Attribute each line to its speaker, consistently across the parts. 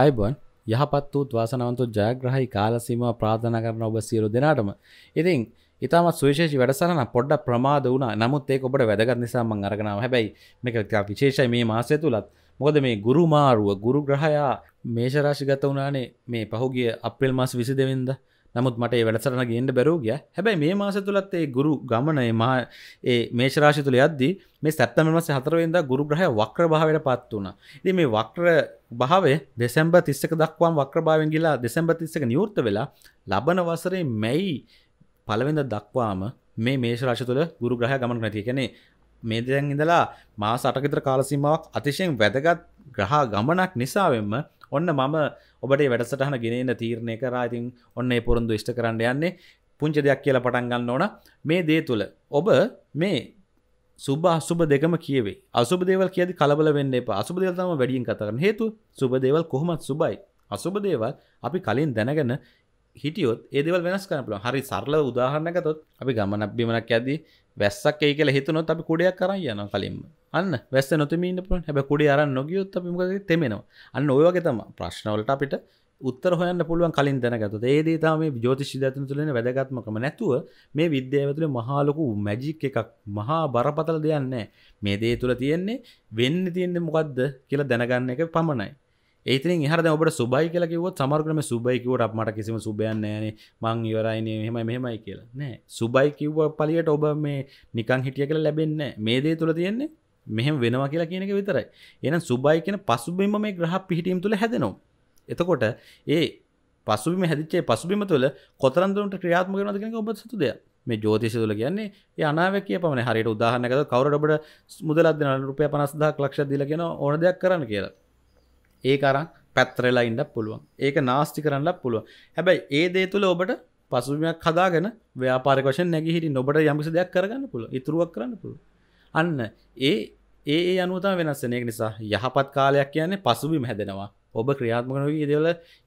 Speaker 1: අයිබන් යහපත්තුූත් වාසනවන්තු ජයග්‍රහහි කාලසීම ප්‍රාධන කරන ඔබ සියරු දෙනාටම ඉතින් ඉතාමත් සුවේෂ වැඩසරන පොඩ්ඩ ප්‍රමාද වුණ නමුත් ඒ ඔබට වැදගත් නිසාමං අරගෙනාව හැබැයි මේකතා විශේෂයි මේ මාසය තුළත් මොකද මේ ගුරුමාරුව ගුරු ග්‍රහයා මේෂරාශිගත වනානේ මේ පහුගිය අප්‍රල් මස් විසි දෙවින්ද නමුත් මට වැඩසරන ගේන්න බැරූගිය හැබැයි මේ මාස තුළත් ඒ ගුරු ගමනය මා ඒ මේශරාශි තුළ යද්දී මේ සැත්තමස හතරවෙද ගුරු ග්‍රහය වක්‍ර භාවයට පත් වුණ ඉති මේ වක්‍ර භාවේ දෙසැම්බ තිස්සක දක්වාම් වක්‍රභාවෙන් ගිලා දෙසැම්බ තිස්සක නිවෘත්ත වෙලා ලබන වසරේ මැයි පළවෙඳ දක්වාම මේ මේෂ රශ තුළ ගුරු ග්‍රහ ගමන නැති කැනේ මේ දෙයන් ඉඳලා මා සටකිතර කාලසීමාවක් අතිශයෙන් වැදගත් ග්‍රහ ගමනක් නිසාවෙන්ම ඔන්න මම ඔබට වැඩසටහන ගෙනන්න තීරණය කරාතින් ඔන්න පොරොන්දු ෂ්ට කරන්න යන්නේ පුංච දෙයක් කියලා පටන් ගන්න ඕන මේ දේ තුළ ඔබ මේ සුබ අසුබ දෙකම කියවේ අසුබ දේවල් කියද කලබල වෙන්න එප අසුබ දෙවල් තම වැඩියෙන් කතරන හේතු සුබ දේවල් කොහොමත් සුබයි අසුබ දේවල් අපි කලින් දැනගන්න හිටියොත් ඒදවල් වෙනස් කරනපුල හරි සරල උදාහරණකතොත් අපි ගමන බිමනක් ඇද වැස්සක් ඒ කියල හිතනොත් අපි කොඩයක් කරන්න යන කලින්ම අන්න වැස්ස නොතමීන්න පුළන් හැබ කොඩි අරන්න නොගියොත් අපිමක තෙමෙනවා අන්න ඔයවගේ තම ප්‍රශ්නවලට අපිට උත්තර හොයන්න පුළුවන් කලින් දැනගත ඒදේ තම ජෝතිෂි දතන තුළන වැදගත්මකම නැතුව මේ විද්‍යාවතුළ මහාලොකු මැජික් එකක් මහා බරපතල දෙයන්න මේ දේ තුළ තියෙන්නේ වෙන්න තියෙන්නේ මොකක්ද කියලා දැනගන්න එක පමණයි ඒතින් හර ඔබට සුබයි කියලකිවත් සමර්ගම සුබයිකවට අපමට කිසිම සුබයන්න යන මං ඉවරයින මෙහම මෙහමයි කියලා නෑ සුබයි කිව්ව පලියට ඔබ මේ නිකං හිටිය කියලා ලැබෙන්න මේ දේ තුළ තියෙන්නේ මෙහෙම වෙනවා කියලා කියනක විතරයි එන සුබයි කියෙන පසුබිම මේ ග්‍රහ පිහිටීම් තුළ හැදෙනවා එතකොට ඒ පසුබිම හැදිච්චේ පසුබිම තුළ කොතරන්දුරට ක්‍රියාත්මකරනද කෙනෙක් ඔබ සතු දෙයක් මේ ජෝතිෂ තුළ කියන්නේ ඒ අනාවැකිය පමණ හරියට උදාහරණයකට කවුරුට ඔබට මුදලක් දෙනවා රුපියල් 50000ක් ලක්ෂයක් දීලා කියන ඕන දෙයක් කරන්න කියලා. ඒක අරන් පැත්තරලා ඉන්නත් පුළුවන්. ඒක නාස්ති කරන්නත් පුළුවන්. හැබැයි ඒ දේ තුළ ඔබට පසුබිමක් හදාගෙන ව්‍යාපාරික වශයෙන් නැගිහිටින්න ඔබට යම්කිසි දෙයක් කරගන්න පුළුවන්. ඉතුරුවක් කරන්න පුළුවන්. අන්න ඒ ඒ අනුවතම වෙනස් වෙන එක නිසා යහපත් කාලයක් කියන්නේ පසුබිම හැදෙනවා. ඔබ ක්‍රියාත්මකනොවී දෙවල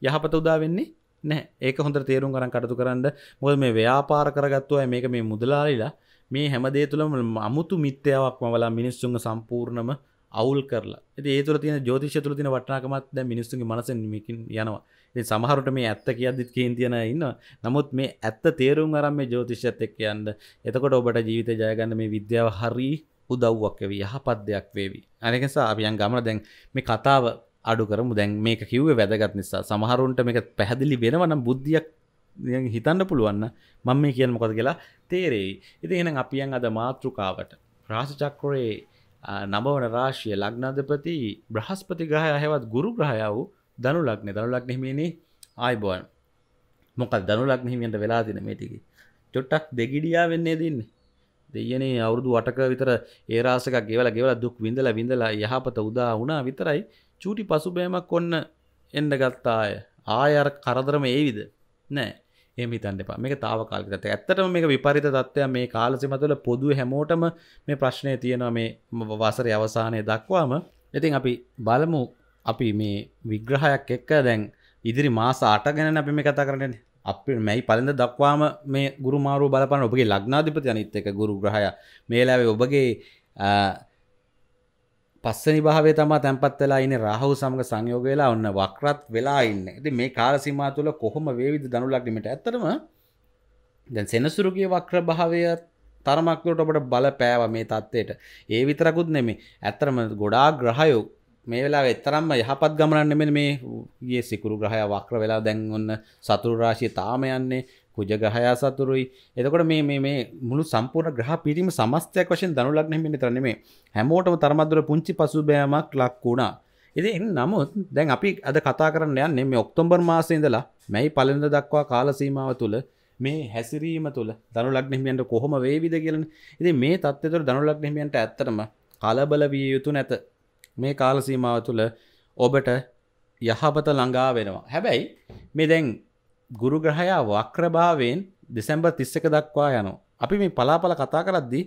Speaker 1: යහපත උදා වෙන්නේ නෑ ඒක හොඳ තේරුම් කරන් කටතු කරන්න මොද මේ ව්‍යාපාර කරගත්තුව මේක මේ මුදලාලිලා මේ හැමදේ තුළම අමුතු මිත්‍යාවක් මවලා මිනිස්සුන් සම්පූර්ණම අවුල් කරලා ඒ තුර තින ජෝතිෂ තුර තින වටනාකමත් දැ මිනිස්සුගේ මනසමින් යනවා සමහරට මේ ඇත්ත කියද්දිත් කියෙන් තියෙන ඉන්න නමුත් මේ ඇත්ත තේරුම් අරම් මේ ජෝතිෂ්‍යත් එක්ක යන්න එතකොට ඔබට ජීවිත ජයගන්න මේ විද්‍යාව හරි උදව්වක් වී යහපත් දෙයක් වේවි අනිකසා අපියන් ගමන දැන් මේ කතාව අඩු කරමු දැන් මේක කිව්ව වැදගත් නිසා සමහරුන්ට මේක පැහැදිලි වෙනවනම් බුද්ධියක් හිතන්න පුළුවන්න මං මේ කියන්න මොකද කියලා තේරෙයි ඉති එනම් අපියන් අද මාතෘකාවට ප්‍රාශචක්කොරේ නබවන රාශිය ලග්නාධපති බ්‍රහස්පති ග්‍රහය හෙවත් ගුරු ග්‍රහය වූ දනු ලක්නේ දනු ලක්නෙහිමේ ආයිබෝන් මොකක් දනු ලක්නහිමියන්ට වෙලා තින මේටිකි චොට්ටක් දෙගිඩියා වෙන්නේ දන්නේ දෙයනේ අවුරුදු වටක විතර ඒරාසක ගෙවල ගෙවල දුක් විඳල විඳලා යහපත උදා වුණා විතරයි චූටි පසුබෑමක් ඔන්න එන්න ගත්තාය ආයර කරදරම ඒවිද නෑ එමිතන් එපා මේ තාවකාලගත ඇත්තටම මේ විපරිත තත්ත්වය මේ කාලසිම තුළ පොදු හැමෝටම මේ ප්‍රශ්නය තියෙනවා මේ වසර අවසානය දක්වාම ඉතින් අපි බලමු අපි මේ විග්‍රහයක් එක්ක දැන් ඉදිරි මාස අට ගැන අපි මේ කතා කරන අපි මැයි පලඳ දක්වාම මේ ගුරු මාරු බලපන ඔබගේ ලක්නාධිපති අනිත් එක ගුරු ග්‍රහය මේලාවේ ඔබගේ පස්සනි භාවය තමා තැන්පත් වෙලා ඉන්නේ රාහු සමග සංයෝග වෙලා ඔන්න වක්‍රත් වෙලා ඉන්නේ. ඉතින් මේ කාල සීමා තුළ කොහොම වේවිද ධනු ලග්නෙට? ඇත්තටම දැන් සෙනසුරුගේ වක්‍ර භාවය තරමක් දුරට අපට බලපෑවා මේ தത്വෙට. ඒ විතරකුත් නෙමෙයි. ඇත්තටම ගොඩාක් ග්‍රහයෝ මේ වෙලාවේ තරම්ම යහපත් ගමනක් නෙමෙයි මේ ගියේ සිකුරු ග්‍රහයා වක්‍ර වෙලා දැන් ඔන්න සතුරු රාශිය තාම යන්නේ කුජ ගහයා සතුරුයි එතකොට මේ මේ මුළු සම්පූර්ණ ග්‍රහ පිරීම සමස්තයක් වශයෙන් දනු ලග්නෙම විතරනේ මේ හැමෝටම තරමද්දුර පුංචි පසුබෑමක් ලක් වුණා. ඉතින් නමුත් දැන් අපි අද කතා කරන්න යන්නේ මේ ඔක්තෝබර් මාසයේ ඉඳලා මැයි පළවෙනිදා දක්වා කාල සීමාව තුළ මේ හැසිරීම තුළ දනුලක්නෙමියන්ට කොහොම වේවිද කියලන ඉති මේ තත්වතුර දනුලක්නෙමියන්ට ඇත්තටම කලබල විය යුතු නැත මේ කාලසීමාව තුළ ඔබට යහපත ළඟා වෙනවා හැබැයි මේ දැන් ගුරුග්‍රහයා වක්‍රභාවයෙන් දෙසැම්බර් තිස්සක දක්වා යනවා. අපි මේ පලාපල කතා කරද්දි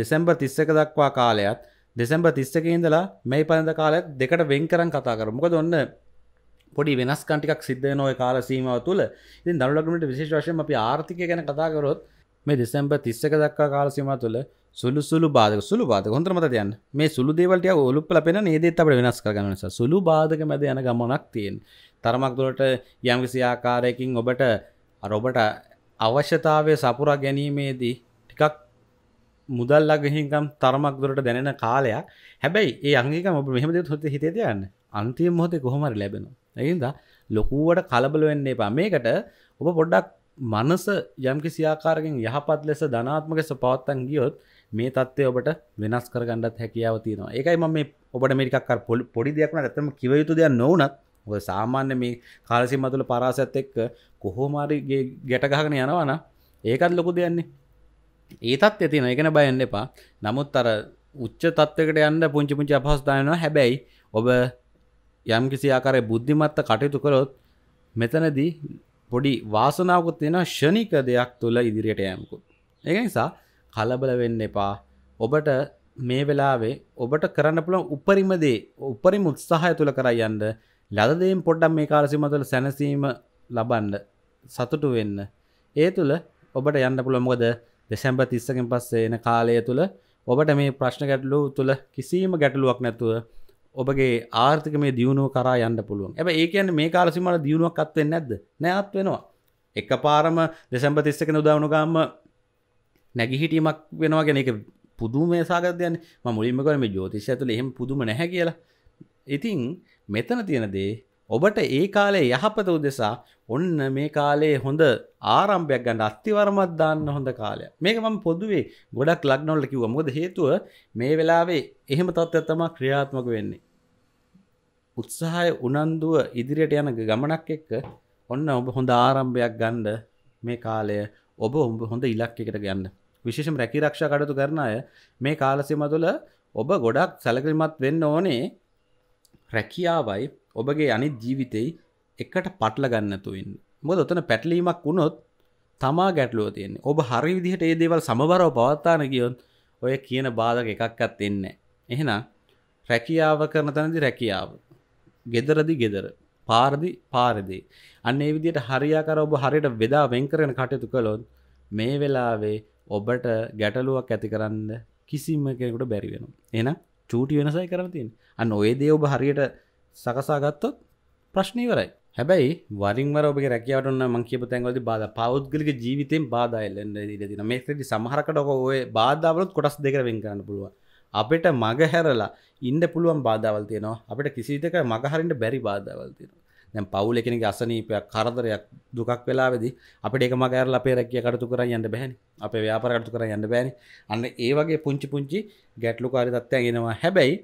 Speaker 1: දෙසැම්බර් තිස්සක දක්වා කාලයත් දෙසැම්බර් තිස්සක ඉඳලා මේ පලඳ කාලයත් දෙකට වෙන් කරන් කතා කර මොකද ඔන්න පොඩි වෙනස් කටික් සිද්ධ නොය කාල සීමාව තුළ ඉතින් දනුලගමට විශේෂ වශයෙන් අපි ආර්ථික ගැන කතා කරොත් මේ දෙසැම්බර් තිස්සක දක්වා කාල සීමාව තුළ සුළු සුළු බාධක සුළු බාධක හොඳට මතක තියන්න මේ සුළු දේවල් ටික ඔලුප්පල පෙන නේදෙත් අපිට වෙනස් කරගන්න නිසා සුළු බාධක මැද යන ගමනක් තියෙනවා තරමක් දුරට යම්කිසි ආකාරයකින් ඔබට ඔබට අවශ්‍යතාවය සපුරා ගැනීමේදී ටිකක් මුදල් ලගහින්කම් තරමක් දුරට දැනෙන කාලයක් හැබැයි ඒ අංගිකම ඔබ මෙහෙම දෙයක් හොත් හිතේ තියන්න අන්තිම මොහොතේ කොහොම හරි ලැබෙනවා ඒ හින්දා ලොකුවට කලබල වෙන්න එපා මේකට ඔබ පොඩ්ඩක් මනස යම්කිසි ආකාරකින් යහපත් ලෙස ධනාත්මක ලෙස පවත්තන් ගියොත් මේ தත්ත්වය ඔබට වෙනස් කරගන්නත් හැකියාව තියෙනවා. ඒකයි මම මේ ඔබට මේකක් අර පොඩි දෙයක් නෑ නැත්නම් කිව යුතු දෙයක් නොවුනත් ඔ සාමාන්‍ය මේ කාලසි මතුළ පරාසත් එක්ක කොහෝමාරිගේ ගැටගහගෙන යනවන ඒකත් ලොකු දෙයන්නේ ඒතත් ඇතින එකන බයන්න එපා නමුත් අර උච්ච තත්වකට යන්න පුංචි පුංචි අපහස්ථානවා හැබැයි ඔබ යම් කිසි ආකාරය බුද්ධිමත්ත කටයුතු කරොත් මෙතනදී පොඩි වාසනාවකුත් තියෙන ෂණික දෙයක් තුළ ඉදිරියට යමකුත්. ඒක නිසා කලබල වෙන්න එපා. ඔබට මේ වෙලාවේ ඔබට කරන්න පුළුවන් උපරිම දේ උපරිම උත්සාහය තුළ කරා යන්න ලදදයෙන් පොඩ්ඩම් මේ කාලසිමතුල සැනසීම ලබන්න සතුටු වෙන්න ඒ තුළ ඔබට යන්න පුළොමොද දෙසැම්බ තිස්සකින් පස්සේ එන කාලය තුළ ඔබට මේ ප්‍රශ්න ගැටලු තුළ කිසිීම ගැටලුවක් නැතුව ඔබගේ ආර්ථික මේ දියුණුව කරා යන්න පුළුවන් ඇබ ඒ කියන්න මේ කාලසිමට දියුණුවක් අත්වෙන් නැද නැත් වෙනවා එක පාරම දෙසැම්බ තිස්සකෙන උදවුණු ගම්ම නැගිහිටීමක් වෙනවා ගැන එක පුදුම සාගතයන් මුලින්මකරම ජෝතිෂය තුළ එහෙම පුදුම නැහැ කියලා ඉතිං මෙතන තියෙන දේ ඔබට ඒ කාලේ යහපත උදෙසා ඔන්න මේ කාලේ හොඳ ආරම්භයක් ගන්න අත්තිවරමත් දාන්න හොඳ කාලයක්. මේක මම පොදුවේ ගොඩක් ලග්නවල කිව්වා. මොකද හේතුව මේ වෙලාවේ එහෙම තත්ත්වයක් තමයි ක්‍රියාත්මක වෙන්නේ. උත්සාහය උනන්දුව ඉදිරියට යන ගමනක් එක්ක ඔන්න ඔබ හොඳ ආරම්භයක් ගන්න මේ කාලය ඔබ ඔබ හොඳ ඉලක්කයකට ගන්න. විශේෂම රැකී රක්ෂා කටයුතු කරන අය මේ කාලසීම තුළ ඔබ ගොඩක් සැලකිලිමත් වෙන්න ඕනේ රැකියාවයි ඔබගේ අනිත් ජීවිතෙයි එකට පටල ගන්නතුවන් මොද ඔතන පැටලීමක් වුණොත් තමා ගැටලුව තියන්නේ ඔබ හරි විදිහට ඒ දේවල් සමබරව පවත්තාන කියොත් ඔය කියන බාධක එකක්කත් එන්න එහෙනම් රැකියාව කරන තැනදි රැකියාව ගෙදරදි ගෙදර පාරදි පාරදේ අන්න ඒ විදියට හරියාකර ඔබ හරියට වෙදා වෙන් කරන කටයුතු කළොත් මේ වෙලාවේ ඔබට ගැටලුවක් ඇති කරන්න කිසිම කෙනෙකුට බැරිවෙනවා එනම් චූටි වෙනසයි කරතින් අන්න ඔය දේ ඔබ හරියට සකසා ගත්තොත් ප්‍රශ්නීවරයි හැබැයි වරින්වර ඔබ රැකවටන්න මංකීප තැන්වලති බාධ පෞද්ගලික ජීවිතෙන් බාධයිල්ලන්න දින මේකෙදි සමහරකට ඔය බාධාවලොත් කොටස් දෙකරවෙන් කරන්න පුළුව අපට මගහැරලා ඉන්ඩ පුළුවන් බාධාවල්තියනවා අපට කිසිතක මගහරින්ට බැරි බාධාවල්තියනවා දැ පවුල කෙනෙ අසනීපයක් කරදරයක් දුකක් වෙලාවෙදි අපට එක මගෑර අපේ රැකිය කටතු කර යන්න බැහැනි අප ව්‍යාපර කටතු කර යන්න බෑනි අන්න ඒ වගේ පුංචි පුංචි ගැටලු කාරිතත්වය ගෙනවා හැබැයි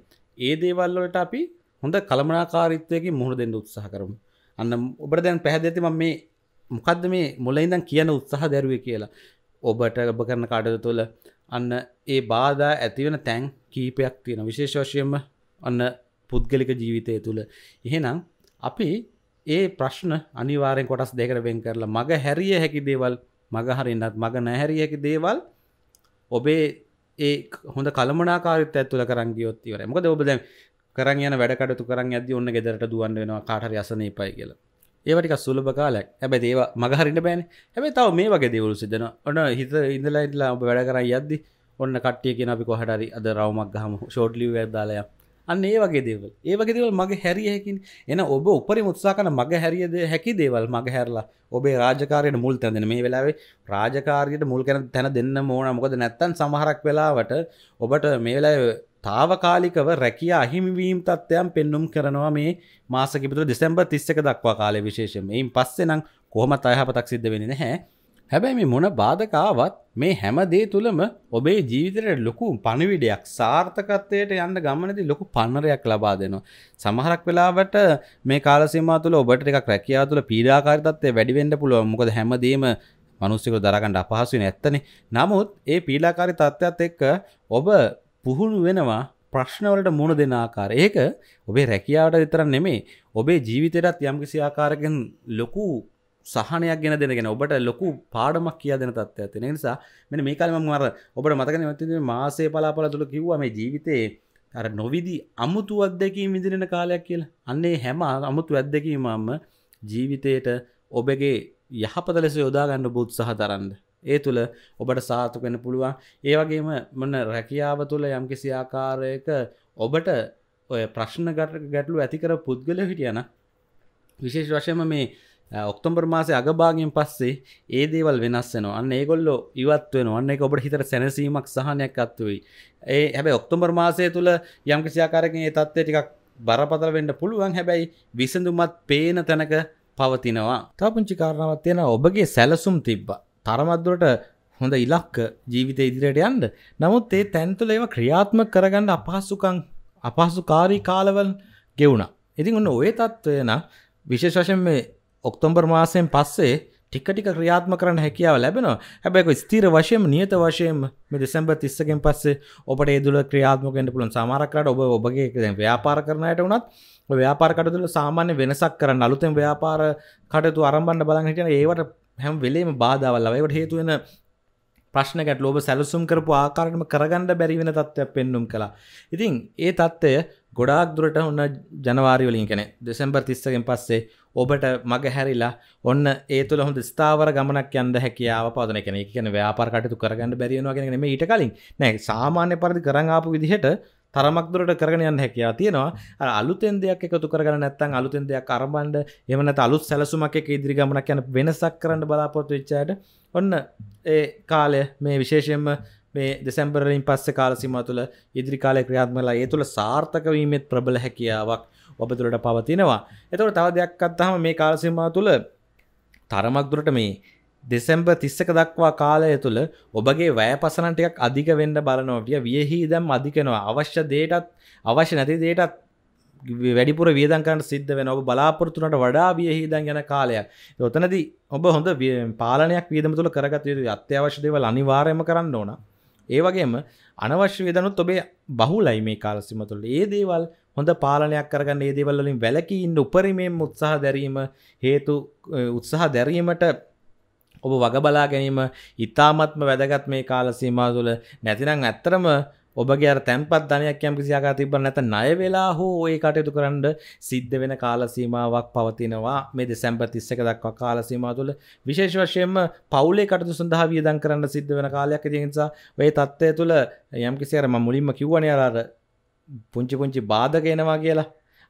Speaker 1: ඒ දේවල්ලට අපි හොඳ කළමනාකාරිත්වයකින් මුහුණ දෙන්න උත්සාහ කරමු අන්න ඔබට දැන් පැහැදිති ම මේ මොකක්ද මේ මුලයිදන් කියන උත්සාහ දැරුවේ කියලා ඔබට ගබ කරන කාඩද තුළ අන්න ඒ බාධා ඇතිවෙන තැන් කීපයක් තියෙන විශේෂ වශයෙන්ම අන්න පුද්ගලික ජීවිතය තුළ එහෙනම් අපි ඒ ප්‍රශ්න අනිවාරෙන් කොටස් දෙකට වෙන් කරලා මග හැරිය හැකි දේවල් මග හරින්නත් මග නැහැරිය හැකි දේවල් ඔබේ ඒ හොඳ කළමනාකාරත ඇතුල කරගියොත් වර මොකද ඔබ දැ කරන් යන වැඩකටතු කරන් ඇද ඔන්න ගෙදරට දුවන්න වෙනවා කාටර යසන පයි කියලා ඒවටික සුලභ කාලක් හැබැ ඒව මගහරින්න බෑන හැබ තව මේ වගේ දෙවරු සිදන ඔන්න හිත ඉඳලා ඉටලා ඔබ වැඩ කරයි යද්දි ඔන්න කට්ටිය කියෙන අපි කොහටරි අද රවමක් ගහම ෂෝඩ්ලි වැදදාලයක් අන්න ඒ වගේ දේවල් ඒ වගේ දේවල් මගේ හැරිය හැකින් එන ඔබ උපරි මුත්සා කන මග හැරියද හැකි දේවල් මග හැරලා ඔබේ රාජකාරයට මුල් තැඳෙන මේ වෙලාවේ රාජකාරයට මුල් කැන තැන දෙන්න ඕන මොකද නැත්තන් සමහරක් වෙලාවට ඔබට මේ වෙලාවේ තාවකාලිකව රැකිය අහිමිවීම් තත්ත්වයන් පෙන්නුම් කරනවා මේ මාසකිපතුර දෙසැම්බර් 31 දක්වා කාලේ විශේෂයෙන් මේන් පස්සේ නම් කොහොමත් අයහපතක් සිද්ධ වෙන්නේ නැහැ හැබැයි මේ මොන බාධකාවත් මේ හැම දේ තුළම ඔබේ ජීවිතයට ලොකු පණවිඩයක් සාර්ථකත්වයට යන්න ගමනදි ලොකු පන්නරයක් ලබා දෙනවා. සමහරක් වෙලාවට මේ කාලසීමා තුළ ඔබට එකක් රැකියාව තුළ පීඩාකාරීත්වය වැඩි වෙන්න පුළුවන්. මොකද හැමදේම මිනිස්සුන්ට දරගන්න අපහසු වෙන ඇත්තනේ. නමුත් ඒ පීඩාකාරී තත්ත්වයත් එක්ක ඔබ පුහුණු වෙනවා ප්‍රශ්නවලට මුණ දෙන ආකාර. ඒක ඔබේ රැකියාවට විතරක් නෙමෙයි. ඔබේ ජීවිතයටත් යම්කිසි ආකාරකින් ලොකු සහනයක් ගෙන දෙනගෙන ඔබට ලොකු පාඩමක් කිය දෙන තත්ව ඇතින නිසා මෙ මේ කාලම මර ඔබට මතකන මති මාසේ පලාපල තුළ කිව්වම ජීවිතයේ අර නොවිදි අමුතු අත්දැකීම් විදිරෙන කාලයක් කියලා අන්නේ හැම අමුතු ඇත්දැකීමම ජීවිතයට ඔබගේ යහපත ලෙස යොදාගන්න බුත් සහ දරන්න ඒ තුළ ඔබට සාතු වෙන පුළුවන් ඒවගේම මන රැකියාව තුළ යම්කිසි ආකාරයක ඔබට ඔය ප්‍රශ්න ගට ගැටලු ඇතිකර පුද්ගල හිටියන විශේෂ වශයම මේ ඔක්තොම්බර් මාසේ අගභාගෙන් පස්සේ ඒ දේවල් වෙනස්සන අන්න ඒගොල්ලො ඉවත්වෙන අන්න එක ඔබට හිතර සැනසීමක් සහනයක් අත්තුවයි ඒ හැබැ ඔක්තොම්බර් මාසය තුළ යම්කිසියාකාරකින් ඒ තත්වේ ටිකක් බරපතල වෙන්ඩ පුළුවන් හැබැයි විසඳුමත් පේන තැනක පවතිනවා තපුංචි කාරණාවත් තියෙන ඔබගේ සැලසුම් තිබ්බ තරමත්දුරට හොඳ ඉලක්ක ජීවිත ඉදිරියට යන්ඩ නමුත් ඒ තැන්තුල ඒව ක්‍රියාත්ම කරගන්න අපහසුකං අපහසුකාරී කාලවල් ගෙවුණා ඉතින් ඔන්න ඔය තත්ත්වයන විශේෂශයෙන් මේ ඔක්තොම්බර් මාසයෙන් පස්සේ ටිකටික ක්‍රියාත්ම කරන්න හැකියාව ලැබෙනවා හැබැයි ස්තීර වශයෙන් නියත වශයෙන් දෙසැම්බ තිස්සකෙන් පස්සේ ඔබට ඒදුල ක්‍රියාත්මකෙන්ට පුළන් සමාරක්කට ඔබ ඔබගේ ව්‍යාපාර කරනයට වනත් ව්‍යාපාර කටතුල සාමාන්‍ය වෙනසක් කරන්න අලුතෙන් ව්‍යාපාර කටතු අරම්බන්න බලන් හිටන ඒවට හැම් වෙලේම බාධාවල්ලවට හේතුවෙන ප්‍රශ්නකට ලෝබ සැලසුම් කරපු ආකාරටම කරගණඩ බැරිවෙන තත්ත්වයක් පෙන්නුම් කලා ඉතින් ඒ තත්ත්වය ගොඩාක් දුරට ඔන්න ජනවාරි වලින් කෙනෙ දෙසැම්බර් තිස්සකෙන් පස්සේ ඔබට මග හැරිලා ඔන්න ඒ තුළ හොඳ ස්ථාවර ගමනක් යන්න හැකියාව පදන කෙන කියන ව්‍යාපාර කටයුතු කරගන්න බැරිවෙනවා කියන මේ ඊට කලින් නෑ සාමාන්‍ය පරිදි කරන් ආපු විදිහට තරමක් දුරට කරගෙන යන්න හැකියාව තියෙනවා අර අලුතෙන් දෙයක් එකතු කරගෙන නැත්නම් අලුතෙන් දෙයක් අරඹන්න එහෙම නැත්නම් අලුත් සැලසුමක් එක්ක ඉදිරි ගමනක් යන වෙනසක් කරන්න බලාපොරොත්තු වෙච්ච අයට ඔන්න ඒ කාලය මේ විශේෂයෙන්ම මේ දෙසැම්බරලින් පස්සේ කාල සීමාව තුළ ඉදිරි කාලේ ක්‍රියාත්මකලා ඒ තුළ සාර්ථක වීමෙත් ප්‍රබල හැකියාවක් ඔබ තුළට පවතිනවා එතවට තව දෙයක් අත්තහම මේ කාලසිමා තුළ තරමක්දුරට මේ දෙසැම්බ තිස්සක දක්වා කාලය තුළ ඔබගේ වැය පසනටිකක් අධික වෙන්ඩ බලනොටිය වියහි දැම් අධිකනවා අවශ්‍ය දේටත් අවශ්‍ය නැති දේටත් වැඩිපුර වියදන්කරට සිද්ධ වෙන ඔබ බලාපොරතුනට වඩා වියහිදන් ගැන කාලයක් යොතනද ඔබ හොඳ පාලනයක් වියදම තුළ කරගත යුතු අත්‍යවශ්‍යදේවල් අනිවාරයම කරන්න ඕන ඒවගේම අනවශ්‍ය වියදනුත් ඔබේ බහුලයි මේ කාලසිම තුළ ඒ දේවල් හොඳ පාලනයක් කරගන්න ඒදේවල්ලින් වැලකී ඉන්න උපරිමයෙන් උත්සාහ දැරීම හේතු උත්සාහ දැරීමට ඔබ වගබලා ගැනීම ඉතාමත්ම වැදගත් මේ කාල සීමා තුළ නැතිනම් ඇත්තරම ඔබගේ අර තැන්පත් ධනයක් යම් කිසියාකා තිබ්බ නැත ණය වෙලා හෝ ඒ කටයුතු කරන්න සිද්ධ වෙන කාල සීමාවක් පවතිනවා මේ දෙසැම්බර් 31 දක්වා කාල සීමාව තුළ විශේෂ වශයෙන්ම පවුලේ කටයුතු සඳහා වියදම් කරන්න සිද්ධ වෙන කාලයක් ඒ නිසා ඔය தත්ත්වය තුළ යම් කිසි අර මම මුලින්ම කිව්වනේ අර පුංචි පුංචි බාධක එනවා කියලා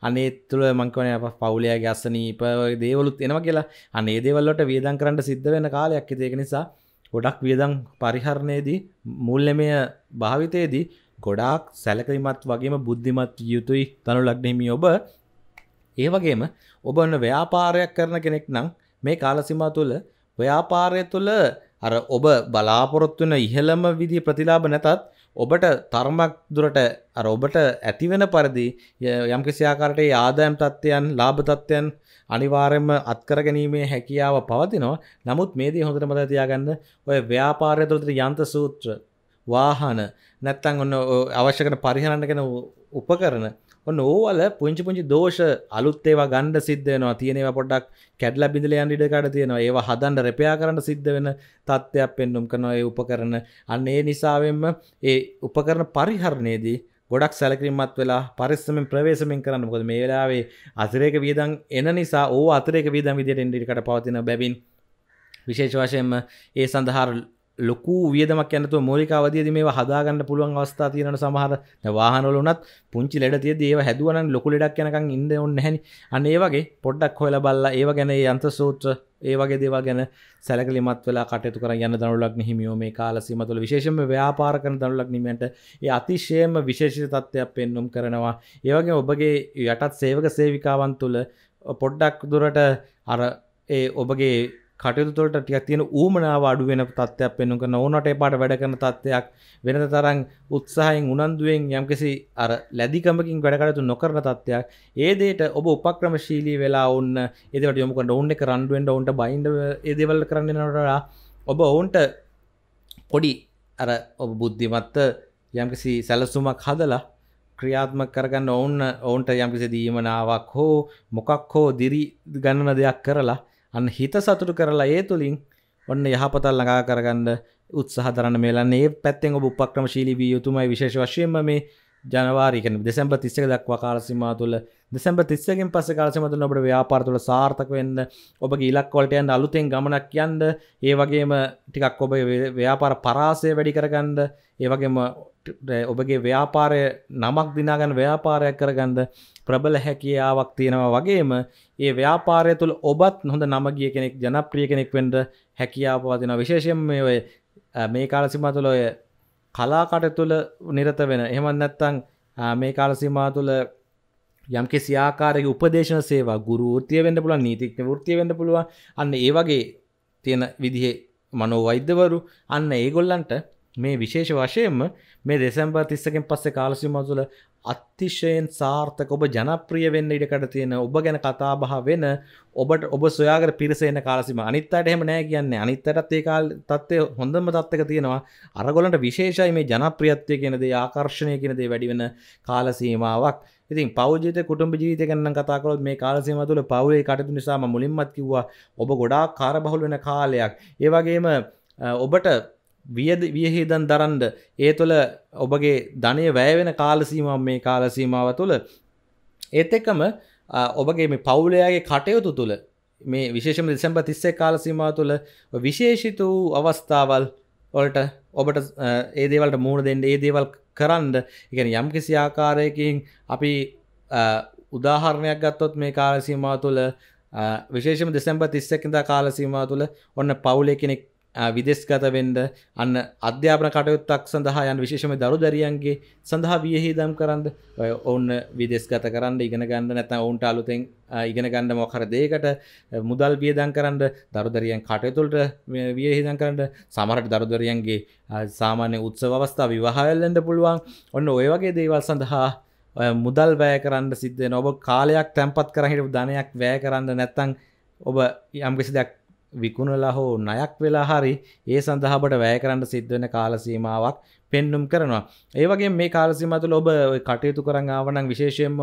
Speaker 1: අනේ තුළ මංකවන අප පවුලයාගේ අස්සනීප දේවලුත් එනවා කියලා අනේ දේවල්ලට වියදන් කරන්න සිද්ධ වෙන කාලයක් දෙක නිසා ගොඩක් වියදං පරිහරණයේදී මුල්ලමය භාවිතයේදී ගොඩාක් සැලකරිමත් වගේම බුද්ධිමත් යුතුයි තනු ලක්නෙමි ඔබ ඒ වගේම ඔබ ඔන්න ව්‍යාපාරයක් කරන කෙනෙක් නම් මේ කාලසිමා තුළ ව්‍යාපාරය තුළ අර ඔබ බලාපොරොත්තුන ඉහළම විදි ප්‍රතිලාබ නැතත් ඔබට තර්මක් දුරට අර ඔබට ඇතිවෙන පරිදි යම් කිසියාකාරට ආදායම් තත්ත්වයන් ලාභ තත්ත්වයන් අනිවාර්යයෙන්ම අත්කර ගැනීමේ හැකියාව පවතිනවා. නමුත් මේ දේ හොඳට මතක තියාගන්න ඔය ව්‍යාපාරය තුළ තියෙන යන්ත්‍ර සූත්‍ර වාහන නැත්තම් ඔන්න අවශ්‍ය කරන පරිහරණය කරන උපකරණ නෝවල පුංචි පුංචි දෝෂ අලුත්තේවා ගණ්ඩ සිද්ධයනවා තියෙනවා පොඩක් කැඩල බිඳලයන් ඉඩකට තියෙනවා ඒවා හදන්ඩ රැපයා කරන්න සිද්ධ වෙන තත්ත්වයක් පෙන්නුම් කනොය උපකරන අන්න ඒ නිසාවෙන්ම ඒ උපකරන පරිහරණයේදී ගොඩක් සැලකිරීමත් වෙලා පරිස්සමෙන් ප්‍රවේශමෙන් කරන්න කොද මේලාවේ අතරේක වියදන් එන නිසා ඕ අතරේක වියදම් විදියට ඉන්ඩිකට පවතින බැවින් විශේෂ වශයෙන්ම ඒ සඳහාර ලොකු වියදමක් ඇනතු මෝරිකාවදයද මේ හදාගන්න පුළුවන් අවස්ථා තියන සමහර වාහනලනත් පුංචි ලෙඩ තිය දේව හැදුවන ලොකු ලෙඩක් යනකං ඉන්න ඔන්න හැනි අන ඒවගේ පොඩ්ඩක් හොල බල්ලා ඒ ගැන යන්ත සූත්‍ර ඒවගේ දේව ගැන සැලකලිමත් වෙලා කටයතු කර යන්න දනුලක් හිමියෝ මේ කාලසීම තුළ විශේෂම ව්‍යාපාර කරන දනුලක් නිමට ඒ අතිශයම විශේෂ තත්ත්වයක් පෙන්නුම් කරනවා ඒවගේ ඔබගේ යටත් සේවක සේවිකාවන් තුළ පොඩ්ඩක් දුරට අර ඒ ඔබගේ කටයුතුවලට ටිකක් තියෙන ඌමනාව අඩු වෙන තත්ත්වයක් පෙන්වන කරන ඕනට එපාට වැඩ කරන තත්ත්වයක් වෙනද තරම් උත්සාහයෙන් උනන්දුවෙන් යම්කිසි අර ලැබිකමකින් වැඩ කටයුතු නොකරන තත්ත්වයක් ඒ දෙයට ඔබ උපක්‍රමශීලී වෙලා ඔන්න ඒ දේට යොමු කරන ඔවුන් එක රණ්ඩු වෙන්න ඔවුන්ට බයින්ඩ ඒ දේවල් කරන්න යනකොට ඔබ ඔවුන්ට පොඩි අර ඔබ බුද්ධිමත්ත යම්කිසි සැලසුමක් හදලා ක්‍රියාත්මක කරගන්න ඔවුන් ඔවුන්ට යම්කිසි දීමනාවක් හෝ මොකක් හෝ දිරි ගණන දෙයක් කරලා අන්න හිත සතුටු කරලා ඒ තුළින් ඔන්න යහපතල් ලඟා කරගන්න උත්සාහ දරන්න මේලන්න ඒ පැත්තෙන් ඔබ උපක්‍රමශීලී වී යුතුමයි විශේෂ වශයෙන්ම මේ ජනවාරිකන දෙසැම්බ තිස්සක දක්වා කාලසිමා තුළ දෙසැම්බ තිස්සකින් පස කාලසිමතුන ඔබට ව්‍යාපාර තුළ සාර්ථක වෙන්න ඔබ ඉලක්වලට යන්න අලුතෙන් ගමනක් යන්න ඒ වගේම ටිකක් ඔබ ව්‍යාපාර පරාසය වැඩි කරගන්න ඒ වගේම ඔබගේ ව්‍යාපාරය නමක් දිනාගන්න ව්‍යාපාරයක් කරගන්න ප්‍රබල හැකියාවක් තියෙනවා වගේම ඒ ව්‍යාපාරය තුළ ඔබත් හොඳ නමගිය කෙනෙක් ජනප්‍රිය කෙනෙක් වෙන්ඩ හැකියාව පවතින විශේෂයෙන් මේ ඔය මේ කාලසිම තුළ ඔය කලාකට තුළ නිරත වෙන එහෙමත් නැත්තං මේ කාලසිමා තුළ යම් කිසි ආකාරයක උපදේශන සේවා ගුරු වෘත්තිය වෙන්න පුළුවන් නීතිඥ වෘත්තිය වෙන්න පුළුවන් අන්න ඒ වගේ තියෙන විදිහේ මනෝ වෛද්‍යවරු අන්න ඒගොල්ලන්ට මේ විශේෂ වශයෙන්ම මේ දෙසැම්බර් තිස්සකෙන් පස්සේ කාලසිම තුළ අත්තිශයෙන් සාර්ථක ඔබ ජනප්‍රිය වෙන්න ඉඩකට තියෙන ඔබ ගැන කතාබහ වෙන ඔබට ඔබ සොයාගර පිරිසෙන කාලසිම අනිත් අයට එහෙම නෑ කියන්නේ අනිත්තටත් ඒ කාල තත්ත්වය හොඳම තත්ත්වක තියෙනවා අරගොලන්ට විශේෂයි මේ ජනප්‍රියත්වය කියන දේ ආකර්ෂණය කියන දේ වැඩි වෙන කාල සීමාවක් ඉතින් පෞජිත කුටුම්ඹ ජීවිතය ගැන කතා කළොත් මේ කාල සීමාව තුළ පවුලේ කටයුතු නිසාම මුලින්මත් කිව්වා ඔබ ගොඩාක් කාර්යබහුල වෙන කාලයක් ඒ වගේම ඔබට වියද වියහිදන් දරන්ඩ ඒ තුළ ඔබගේ ධනය වැෑවෙන කාලසීමම් මේ කාලසීමාව තුළ ඒත් එක්කම ඔබගේ මේ පවුලයාගේ කටයුතු තුළ මේ විශේෂම දෙසැම්බ තිස්සේ කාලසීමා තුළ විශේෂිත වූ අවස්ථාවල් ඔලට ඔබට ඒදේවලට මූුණ දෙන්න ඒ දේවල් කරන්න ඉගෙන යම් කිසි ආකාරයකින් අපි උදාහරණයක් ගත්තොත් මේ කාලසීමා තුළ විශේෂම දෙසැම්බ තිස්සකින්ද කාලසීමා තුළ ඔන්න පවුලෙ කෙනෙක් විදෙස්ගතවෙන්ඩ අන්න අධ්‍යාපන කටයුත්තක් සඳහා යන් විශේෂම දරු දරියන්ගේ සඳහා වියහිදම් කරන්න ඔය ඔන්න විදෙස්ගත කරන්න ඉගෙන ගන්න නැත ඔවුන්ට අලුතෙන් ඉගෙන ගණඩ මොකර දේකට මුදල් වියදන් කරන්න දරුදරියන් කටයතුළට වියහිදන් කරන්න සමරට දරුදරියන්ගේ සාමාන්‍ය උත්සව අවස්ථා විවාහල්ලෙන්ට පුළුවන් ඔන්න ඔය වගේ දේවල් සඳහා මුදල් වැෑ කරන්න සිද්ධ නොබ කාලයක් තැන්පත් කරහිට ධනයක් වැෑ කරන්න නැත්තං ඔබ යම්කිසි දෙයක් විකුණලා හෝ ණයක් වෙලා හරි ඒ සඳහාබට වැය කරන්න සිද්ධ වෙන කාල සීමාවක් පෙන්눔 කරනවා. ඒ වගේම මේ කාල සීමාව තුළ ඔබ කටයුතු කරන් ආව නම් විශේෂයෙන්ම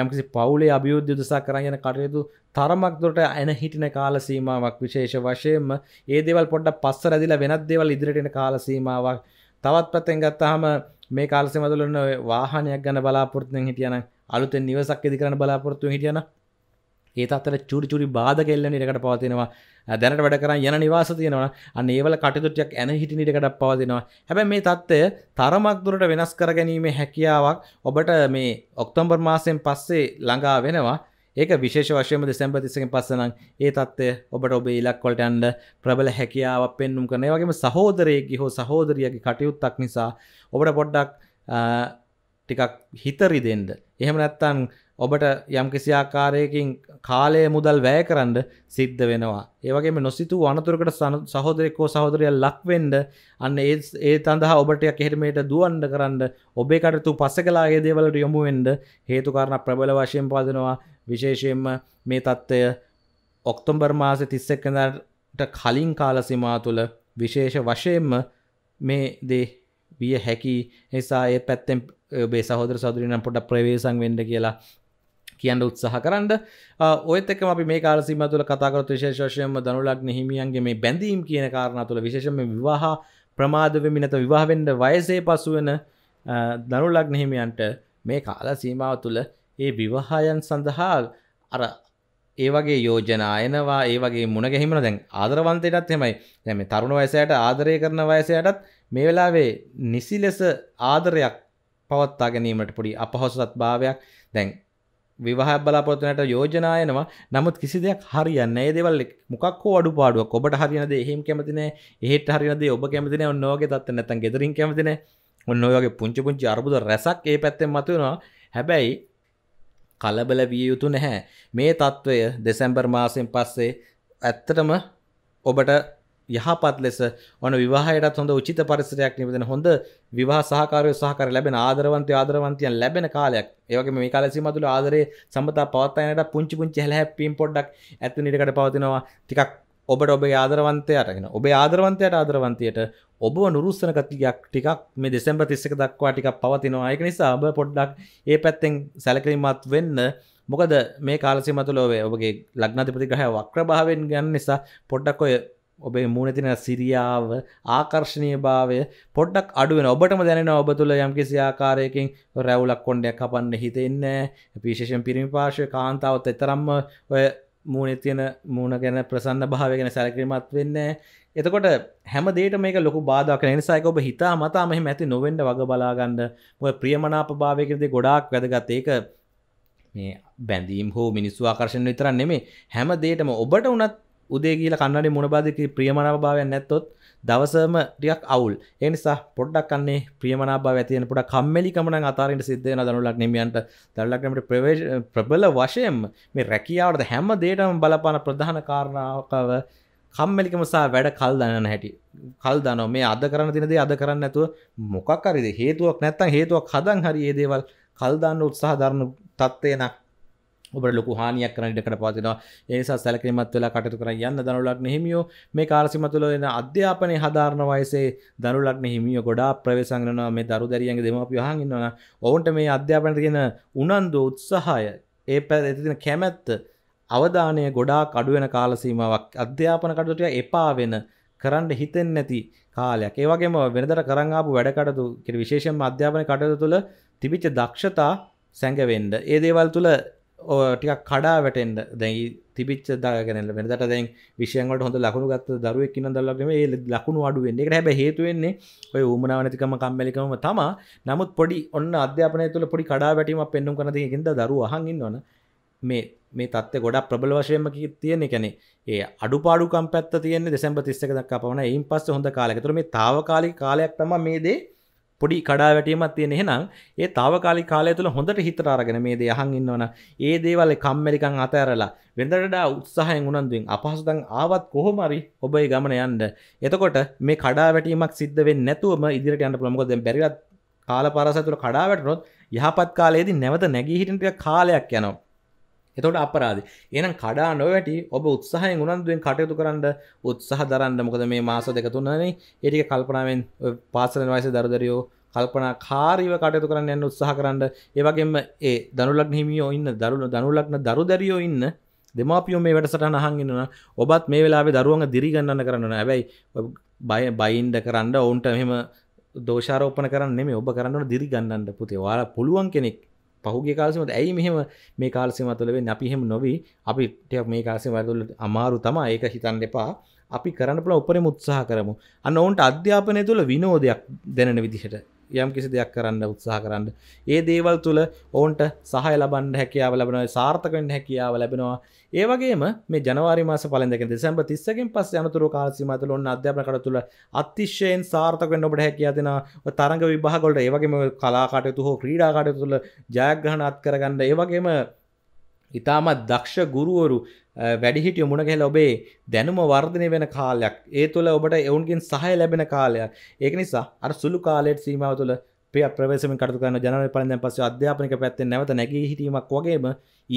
Speaker 1: යම්කිසි පවුලේ අභියුද්ධ උදෙසා කරන් යන කටයුතු තරමක් දුරට එන හිටින කාල සීමාවක් විශේෂ වශයෙන්ම ඒ දේවල් පොඩ්ඩක් පස්ස රැදිලා වෙනත් දේවල් ඉදිරියට එන කාල සීමාවක් තවත් පැත්තෙන් ගත්තාම මේ කාල සීමාව තුළ වාහනයක් ගන්න බලාපොරොත්තුෙන් හිටියනම් අලුතෙන් නිවසක් ඉදි කරන්න බලාපොරොත්තුෙන් හිටියනම් ඒ අතර චුඩි චුරි බාධ කෙල්ලන නිරකට පවතිනවා දැනට වැඩ කර යන නිවාස තියෙනවා අන්න ඒවල කටයුතුයක් ඇන හිටි නිටකටක් පවතිනවා හැබැ මේ තත්ත්වය තරමක් දුරට වෙනස් කර ගැනීම හැකියාවක් ඔබට මේ ඔක්තොම්බර් මාසයෙන් පස්සේ ළඟා වෙනවා ඒක විශේෂ වශයම දෙසැම්පතිසකෙන් පස්සනම් ඒ තත්ත්වය ඔබට ඔබ ඉලක්කොට අන්ඩ ප්‍රබල හැකියාව පෙන්නුම් කනේ වගේම සහෝදරයකි හෝ සහෝදරියගේ කටයුත්තක් නිසා ඔබට පොඩ්ඩක් ටිකක් හිතරි දෙෙන්ද. එහෙම නැත්තන් ඔබට යම් කිසි ආකාරයකින් කාලය මුදල් වැය කරන්න සිද්ධ වෙනවා. ඒ වගේම නොසිතූ අනතුරකට සහෝදරෙක් හෝ සහෝදරියක් ලක් වෙන්න අන්න ඒ ඒ සඳහා ඔබට කෙහෙරමේට දුවන්න කරන්න ඔබේ කටයුතු පස්සකලා ඒ දේවලට යොමු වෙන්න හේතු කාරණා ප්‍රබල වශයෙන් පදිනවා. විශේෂයෙන්ම මේ தত্ত্বය ඔක්තෝබර් මාසේ 31 වෙනිදාට කලින් කාල සීමාව තුළ විශේෂ වශයෙන්ම මේ දේ විය හැකි නිසා ඒ පැත්තෙන් ඔබේ සහෝදර සහෝදරියන් පොඩ්ඩක් ප්‍රවේශම් වෙන්න කියලා කියන්න උත්සාහ කරන්න ඔයතක අපි මේ කාලසිම තුළ කතාකරත් විශේෂයම දනුලක් නහිමියන්ගේ මේ බැඳීම් කියන කාරණ තුළ විශේෂම විවාහ ප්‍රමාදවෙමි නැත විවාහවෙන්ඩ වයසේ පසුවන දනුලක් නහිමියන්ට මේ කාල සීමාව තුළ ඒ විවාහයන් සඳහා අර ඒ වගේ යෝජනා එනවා ඒ වගේ මුණගැහිමන දැන් ආදරවන්තයටත් හෙමයි දැම තරුණ වයසයට ආදරය කරන වයසයටත් මේ වෙලාවේ නිසි ලෙස ආදරයක් පවත්තා ගැනීමට පොඩි අපහොසත් භාවයක් දැන් විවාහ බලාපොත්නට යෝජනායනවා නමුත් කිසි දෙයක් හරියන්න ඒදවල් මොකක් අඩු පාඩුවක් ඔබට හරිනද එහෙම කැමතින ඒට හරිනද ඔබ කැමතින ඔන්නෝගේ තත්ත නැතන් ගෙදරින් කැමතින ඔන්නෝගේ පුංචි පුංචි අර්බුද රැසක් ඒ පැත්තෙන් මතුවෙනවා හැබැයි කලබල විය යුතු නැහැ මේ තත්ත්වය දෙසැම්බර් මාසෙන් පස්සේ ඇත්තටම ඔබට යහපත් ලෙස ඔන විවාහයටත් හොඳ උචිත පරිසරයක් නිවදෙන හොඳ විවාහ සහකාරය සහකාර ලැබෙන ආදරවන්තය ආදරවන්තයන් ලැබෙන කාලයක්. ඒ වගේම මේ කාලය සීමාව තුළ ආදරේ සම්බන්ධතා පවත්වා යන්නට පුංචි පුංචි හැලහැප්පීම් පොඩ්ඩක් ඇතුළේ ඉඩකට පවතිනවා. ටිකක් ඔබට ඔබේ ආදරවන්තයට ගෙන ඔබේ ආදරවන්තයට ආදරවන්තයට ඔබ නුරුස්සන ගතියක් ටිකක් මේ දෙසැම්බ තිස්සක දක්වා ටිකක් පවතිනවා ඒක නිසා ඔබ පොඩ්ඩක් ඒ පැත්තෙන් සැලකිලිමත් වෙන්න මොකද මේ කාලසිමතුලෝවේ ඔබගේ ලග්නාධිපති ග්‍රහය වක්‍රභාවයෙන් ගන්න නිසා පොඩ්ඩක් ඔය ඔබේ මූුණතින සිරියාව ආකර්ශණය භාවය පොඩ්ඩක් අඩුවෙන ඔබටම දැනෙන ඔබ තුළ යම්කිසි ආකාරයකින් රැවුලක් කොන්ඩයක් කපන්න හිතෙන්න පිශේෂෙන් පිරිමි පාශය කාන්තාවත් එතරම්ම ඔය මූුණතියන මූුණ ගැන ප්‍රසන්න භාවය ගැන සැලකිරීමත් වෙන්න එතකොට හැම දේට මේක ලොක බාධක නිසායක ඔබ හිතා මතා මෙහම ඇති නොවෙන්ඩ වග බලාගන්න ඔය ප්‍රියමනාප භාවයකරදේ ගොඩාක් වැදගත් ඒක මේ බැඳීම් හෝ මිනිස්සු ආකර්ශණ විතරන් නෙමේ හැම දේටම ඔබට උනත් උදේ කියල කන්නන්නේ මොනබාදක ප්‍රියමණභාවයක් නැත්තොත් දවසම ටියක් අවුල් එනිසා පොඩ්ඩක් කන්නේ ප්‍රියමණභාව ඇතියන පුට කම්මලිකමන අතාරට සිද්ධන දනුලක් නමියන්ට දල්ලක්නට ප්‍රවේශ ප්‍රබල වශයෙන් මේ රැකියාවට හැම දේටම බලපාන ප්‍රධාන කාරණාවකව කම්මලිකමසා වැඩ කල් දන්න හැටි කල් දනෝ මේ අද කරන්න තිනදේ අද කරන්න ඇතුව මොකක්කරිද හේතුවක් නැත්තන් හේතුවක් හදන් හරි ඒදේවල් කල්දාන්න උත්සාහ ධරණු තත්වයනක් ඔබට ලොකු හානියක් කරන ඉඩකට පවතිනවා ඒ නිසා සැලකිලිමත් වෙලා කටයුතු කරන්න යන්න දනු ලග්න හිමියෝ මේ කාලසීම තුළ එන අධ්‍යාපනයේ හදාරන වයසේ දනු ලග්න හිමියෝ ගොඩාක් ප්‍රවේශම් කරනවා මේ දරු දැරියන්ගේ දෙමාපියෝ අහන් ඉන්නවා ඔවුන්ට මේ අධ්‍යාපනයට කියන උනන්දු උත්සාහය ඒ පැත්තේ තියෙන කැමැත්ත අවධානය ගොඩාක් අඩු වෙන කාලසීමාවක් අධ්‍යාපන කටයුතු ටික එපා වෙන කරන්න හිතෙන් නැති කාලයක් ඒවගේම වෙනදර කරංආපු වැඩකටතු කිර විශේෂෙන් අධ්‍යාපන කටයුතු තුළ තිබිච්ච දක්ෂතා සැඟවෙන්ඩ ඒ දේවල් තුළ ටික කඩා වැටෙන්ට දැයි තිබිච් දාගනල වෙනට දැන් විෂයන්ට හොඳ ලකුණු ගත්ත දරුවක් කියන්න දල්ලගම ඒ ලකුණු අඩුවෙන් එකට හැබ හේතුවෙන්නේ ඔය උමනාවනතිකම කම්මලිකම තම නමුත් පොඩි ඔන්න අධ්‍යාපනය තුළ පොඩි කඩා වැටීම පෙන්නුම් කනද ගෙද දරු හඟින්වන මේ මේ තත්ත ගොඩක් ප්‍රබල වශයම තියෙන්නේ කැනෙ ඒ අඩුපාඩුකම් පැත් තියන්නේ දෙසැම්ප තිස්සක දක් පවන එයින් පස්ස හොඳ කාලකතුර මේ තාව කාලි කාලයක් තම මේදේ පොඩි කඩා වැටීමත් තියෙන එහෙනම් ඒ තාවකාලි කාලය තුළ හොඳට හිතට අරගෙන මේ දේ අහන් ඉන්නවනම් ඒ දේවල් කම්මැලිකම් අතහැරලා වෙනදට උත්සාහයෙන් උනන්දුවෙන් අපහසුතාවන් ආවත් කොහොම හරි ඔබ ඒ ගමන යන්න. එතකොට මේ කඩා වැටීමක් සිද්ධ වෙන්නේ නැතුවම ඉදිරියට යන්න පුළුවන්. මොකද දැන් බැරිලා කාලපරාසය තුළ කඩා වැටුනොත් යහපත් කාලයේදී නැවත නැගී හිටින ටික කාලයක් යනවා. එතොට අපරාධ එනම් කඩා නොවැට ඔබ උත්සාහය ගුණන්දුවෙන් කටයුතු කරන්න උත්සාහ දරන්න මොකද මේ මාස දෙක තුන්නනේ ඒටික කල්පනාවෙන් පාසලන වයස දරදරියෝ කල්පනා කාරීව කටයුතු කරන්න යන්න උත්සාහ කරන්න ඒවගේම ඒ දනුලක් හිමියෝ ඉන්න දරුණු දනුලක්න දරුදරියෝ ඉන්න දෙමාපියෝ මේ වැඩසටහන අහන්ගෙනන ඔබත් මේ වෙලාවේ දරුවන් දිරිගන්න කරන්න ඇබැයි බය බයින්ඩ කරන්න ඔවුන්ට මෙම දෝෂාරෝපන කරන්නේ ඔබ කරන්නට දිරිගන්නන්න පුතේ වාලා පුළුවන් කෙනෙක් පහුගේ කාලසිමට ඇයි මෙහම මේ කාලසිම තුළවෙන් අපිහෙම නොවී අපිට මේ කාසිම ඇතුළ අමාරු තමා ඒක හිතන් දෙපා අපි කරන්න පුළ උපරම උත්සාහ කරමු අන්න ඔවන්ට අධ්‍යාපනය තුළ විනෝදයක් දැනෙන විදිහට යම් කිසි දෙයක් කරන්න උත්සාහ කරන්න ඒ දේවල් තුළ ඔවුන්ට සහය ලබන්න හැකියාව ලබෙන සාර්ථකෙන් හැකියාව ලැබෙනවා ඒවගේ මේ ජනවාරි මාස පලදක දෙසැම්බ තිස්සකින් පස් යනතුර කාසිමතුල ඔන්න අධ්‍යාපනකට තුළ අතිශයෙන් සාර්ථකෙන් ඔබට හැකියාදෙන තරග විභාගොල්ට ඒවගේම කලාකටයුතු හෝ ක්‍රීඩාකටය තුළ ජයග්‍රහණත් කරගන්න ඒවගේම ඉතාමත් දක්ෂ ගුරුවරු වැඩිහිටිය මුණගැල ඔබේ දැනුම වර්ධනය වෙන කාලයක් ඒ තුළ ඔබට එවුන්ගින් සහය ලැබෙන කාලයක් ඒක නිසා අර සුළු කාලෙට සීමාව තුළ පේ ප්‍රවේශම කටු කරන ජනව පලඳැන් පස අධ්‍යාපනික පැත්තේ නැවත නැගී හිටීමක් වගේම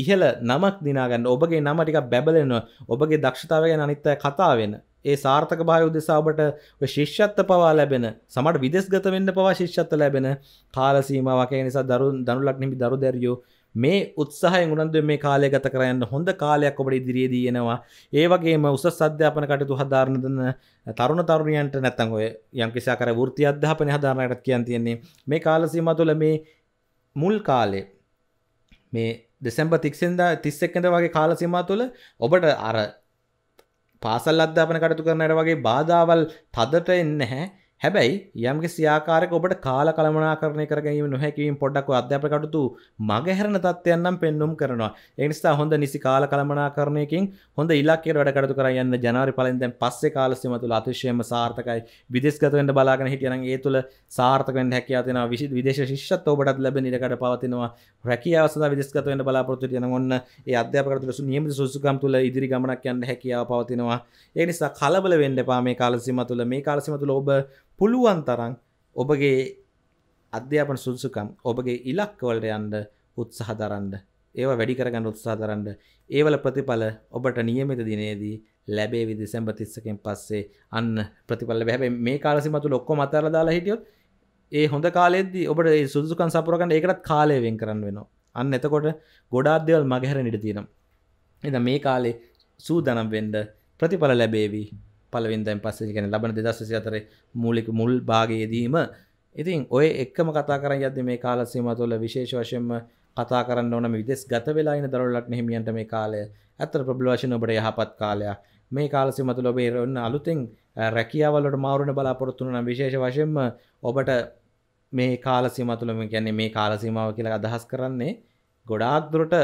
Speaker 1: ඉහළ නමක් දිනාගන්න ඔබගේ නම ටික බැබලෙන ඔබගේ දක්ෂතාව ගැන අනිත්ත කතාවෙන ඒ සාර්ථක භාය උදෙසාාවට ශිෂ්‍යත්ත පවා ලැබෙන සමට විදෙස්ගත වෙන්න පවා ශිෂ්‍යත්ත ලැබෙන කාලසීමාවකේ නිසා දරු දනුලක් නිමි දරු දැරියෝ මේ උත්සාහය ගුණන්ද මේ කාලය ගත කරයන්න හොඳ කාලයක් ඔබට ඉදිරියේදී එනවා ඒවගේම උසස් අධ්‍යාපන කටතු හදාරණ දන්න තරුණ තරුණයන්ට නැත්තන් ඔය යම්කිසාකර ෘති අධ්‍යාපන හදාරණයටත් කියන් තියෙන්නේ මේ කාලසීම තුළ මේ මුල් කාලේ මේ දෙසැම්බ තික්සෙන්ද තිස්සෙක්කඳ වගේ කාලසීම තුළ ඔබට අර පාසල් අධ්‍යාපන කටතු කරනයට වගේ බාධාවල් තදට එන්න හැ හැබැයි යම්ගේ සියාකාරක ඔබට කාල කළමනාකරණය කරගීම නොහැකිවීම පොඩ්ඩක් අධ්‍යාපකටුතු මගහැරන තත්ත්වයන් නම් පෙන්නුම් කරනවා. ඒ නිසා හොඳ නිසි කාල කළමනාකරණයකින් හොඳ ඉලක්කයට වැඩ කටයුතු කර යන්න ජනවාරි පළවෙනි දැන් පස්සේ කාල සීම තුළ අතිශයම සාර්ථකයි. විදේශගත වෙන්න බලාගෙන හිටියනම් ඒ තුළ සාර්ථක වෙන්න හැකියාව තියෙනවා. විදේශ ශිෂ්‍යත්ව ඔබටත් ලැබෙන ඉඩකඩ පවතිනවා. රැකියාව සඳහා විදේශගත වෙන්න බලාපොරොත්තු වෙන ඔන්න ඒ අධ්‍යාපකට තුළ නියමිත සුසුකම් තුළ ඉදිරි ගමනක් යන්න හැකියාව පවතිනවා. ඒ නිසා කලබල වෙන්න එපා මේ කාල සීම තුළ. මේ කාල සීම තුළ ඔබ පුළුවන් තරන් ඔබගේ අධ්‍යාපන සුදුසුකම් ඔබගේ ඉලක්කවලට යන්ඩ උත්සහ දරන්ඩ ඒව වැඩි කරගන්න උත්සා දරන්ඩ ඒවල ප්‍රතිඵල ඔබට නියමිත දිනේදී ලැබේවි දෙසැම්බ තිස්සකෙන් පස්සේ අන්න ප්‍රතිඵල බැහැ මේ කාලසිමතු ලොක්කො අතර දාලා හිටියොත් ඒ හොඳ කාලෙදදි ඔබට සුදුකන් සපුරගන්න ඒකටත් කාලයවෙන් කරන්න වෙන අන්න එතකොට ගොඩාදවල් මගහැර නිට තියෙනම් එද මේ කාලේ සූදනම් වෙන්ඩ ප්‍රතිඵල ලැබේවී පලවින්දයින් පස්සේ ගැන ලබන දෙදශසි අතර මූලික මුල් භාගයේදීම ඉතින් ඔය එක්කම කතා කර යද මේ කාලසීම තුළ විශේෂ වශයෙන්ම කතා කරන්න ඕන විදෙස් ගත වෙලායින දරලට හිමියන්ට මේ කාලය ඇතර ප්‍රබ්ලවශන ඔබට යහපත් කාලයක් මේ කාලසි මතුල ඔබේ රන්න අලුතින් රැකියාවලට මාරුණ බලාපොරොත්තුන විශේෂ වශයෙන්ම ඔබට මේ කාලසිමතුළම ගැන්නේ මේ කාලසිමාව කියලා අදහස් කරන්නේ ගොඩාක් දුරට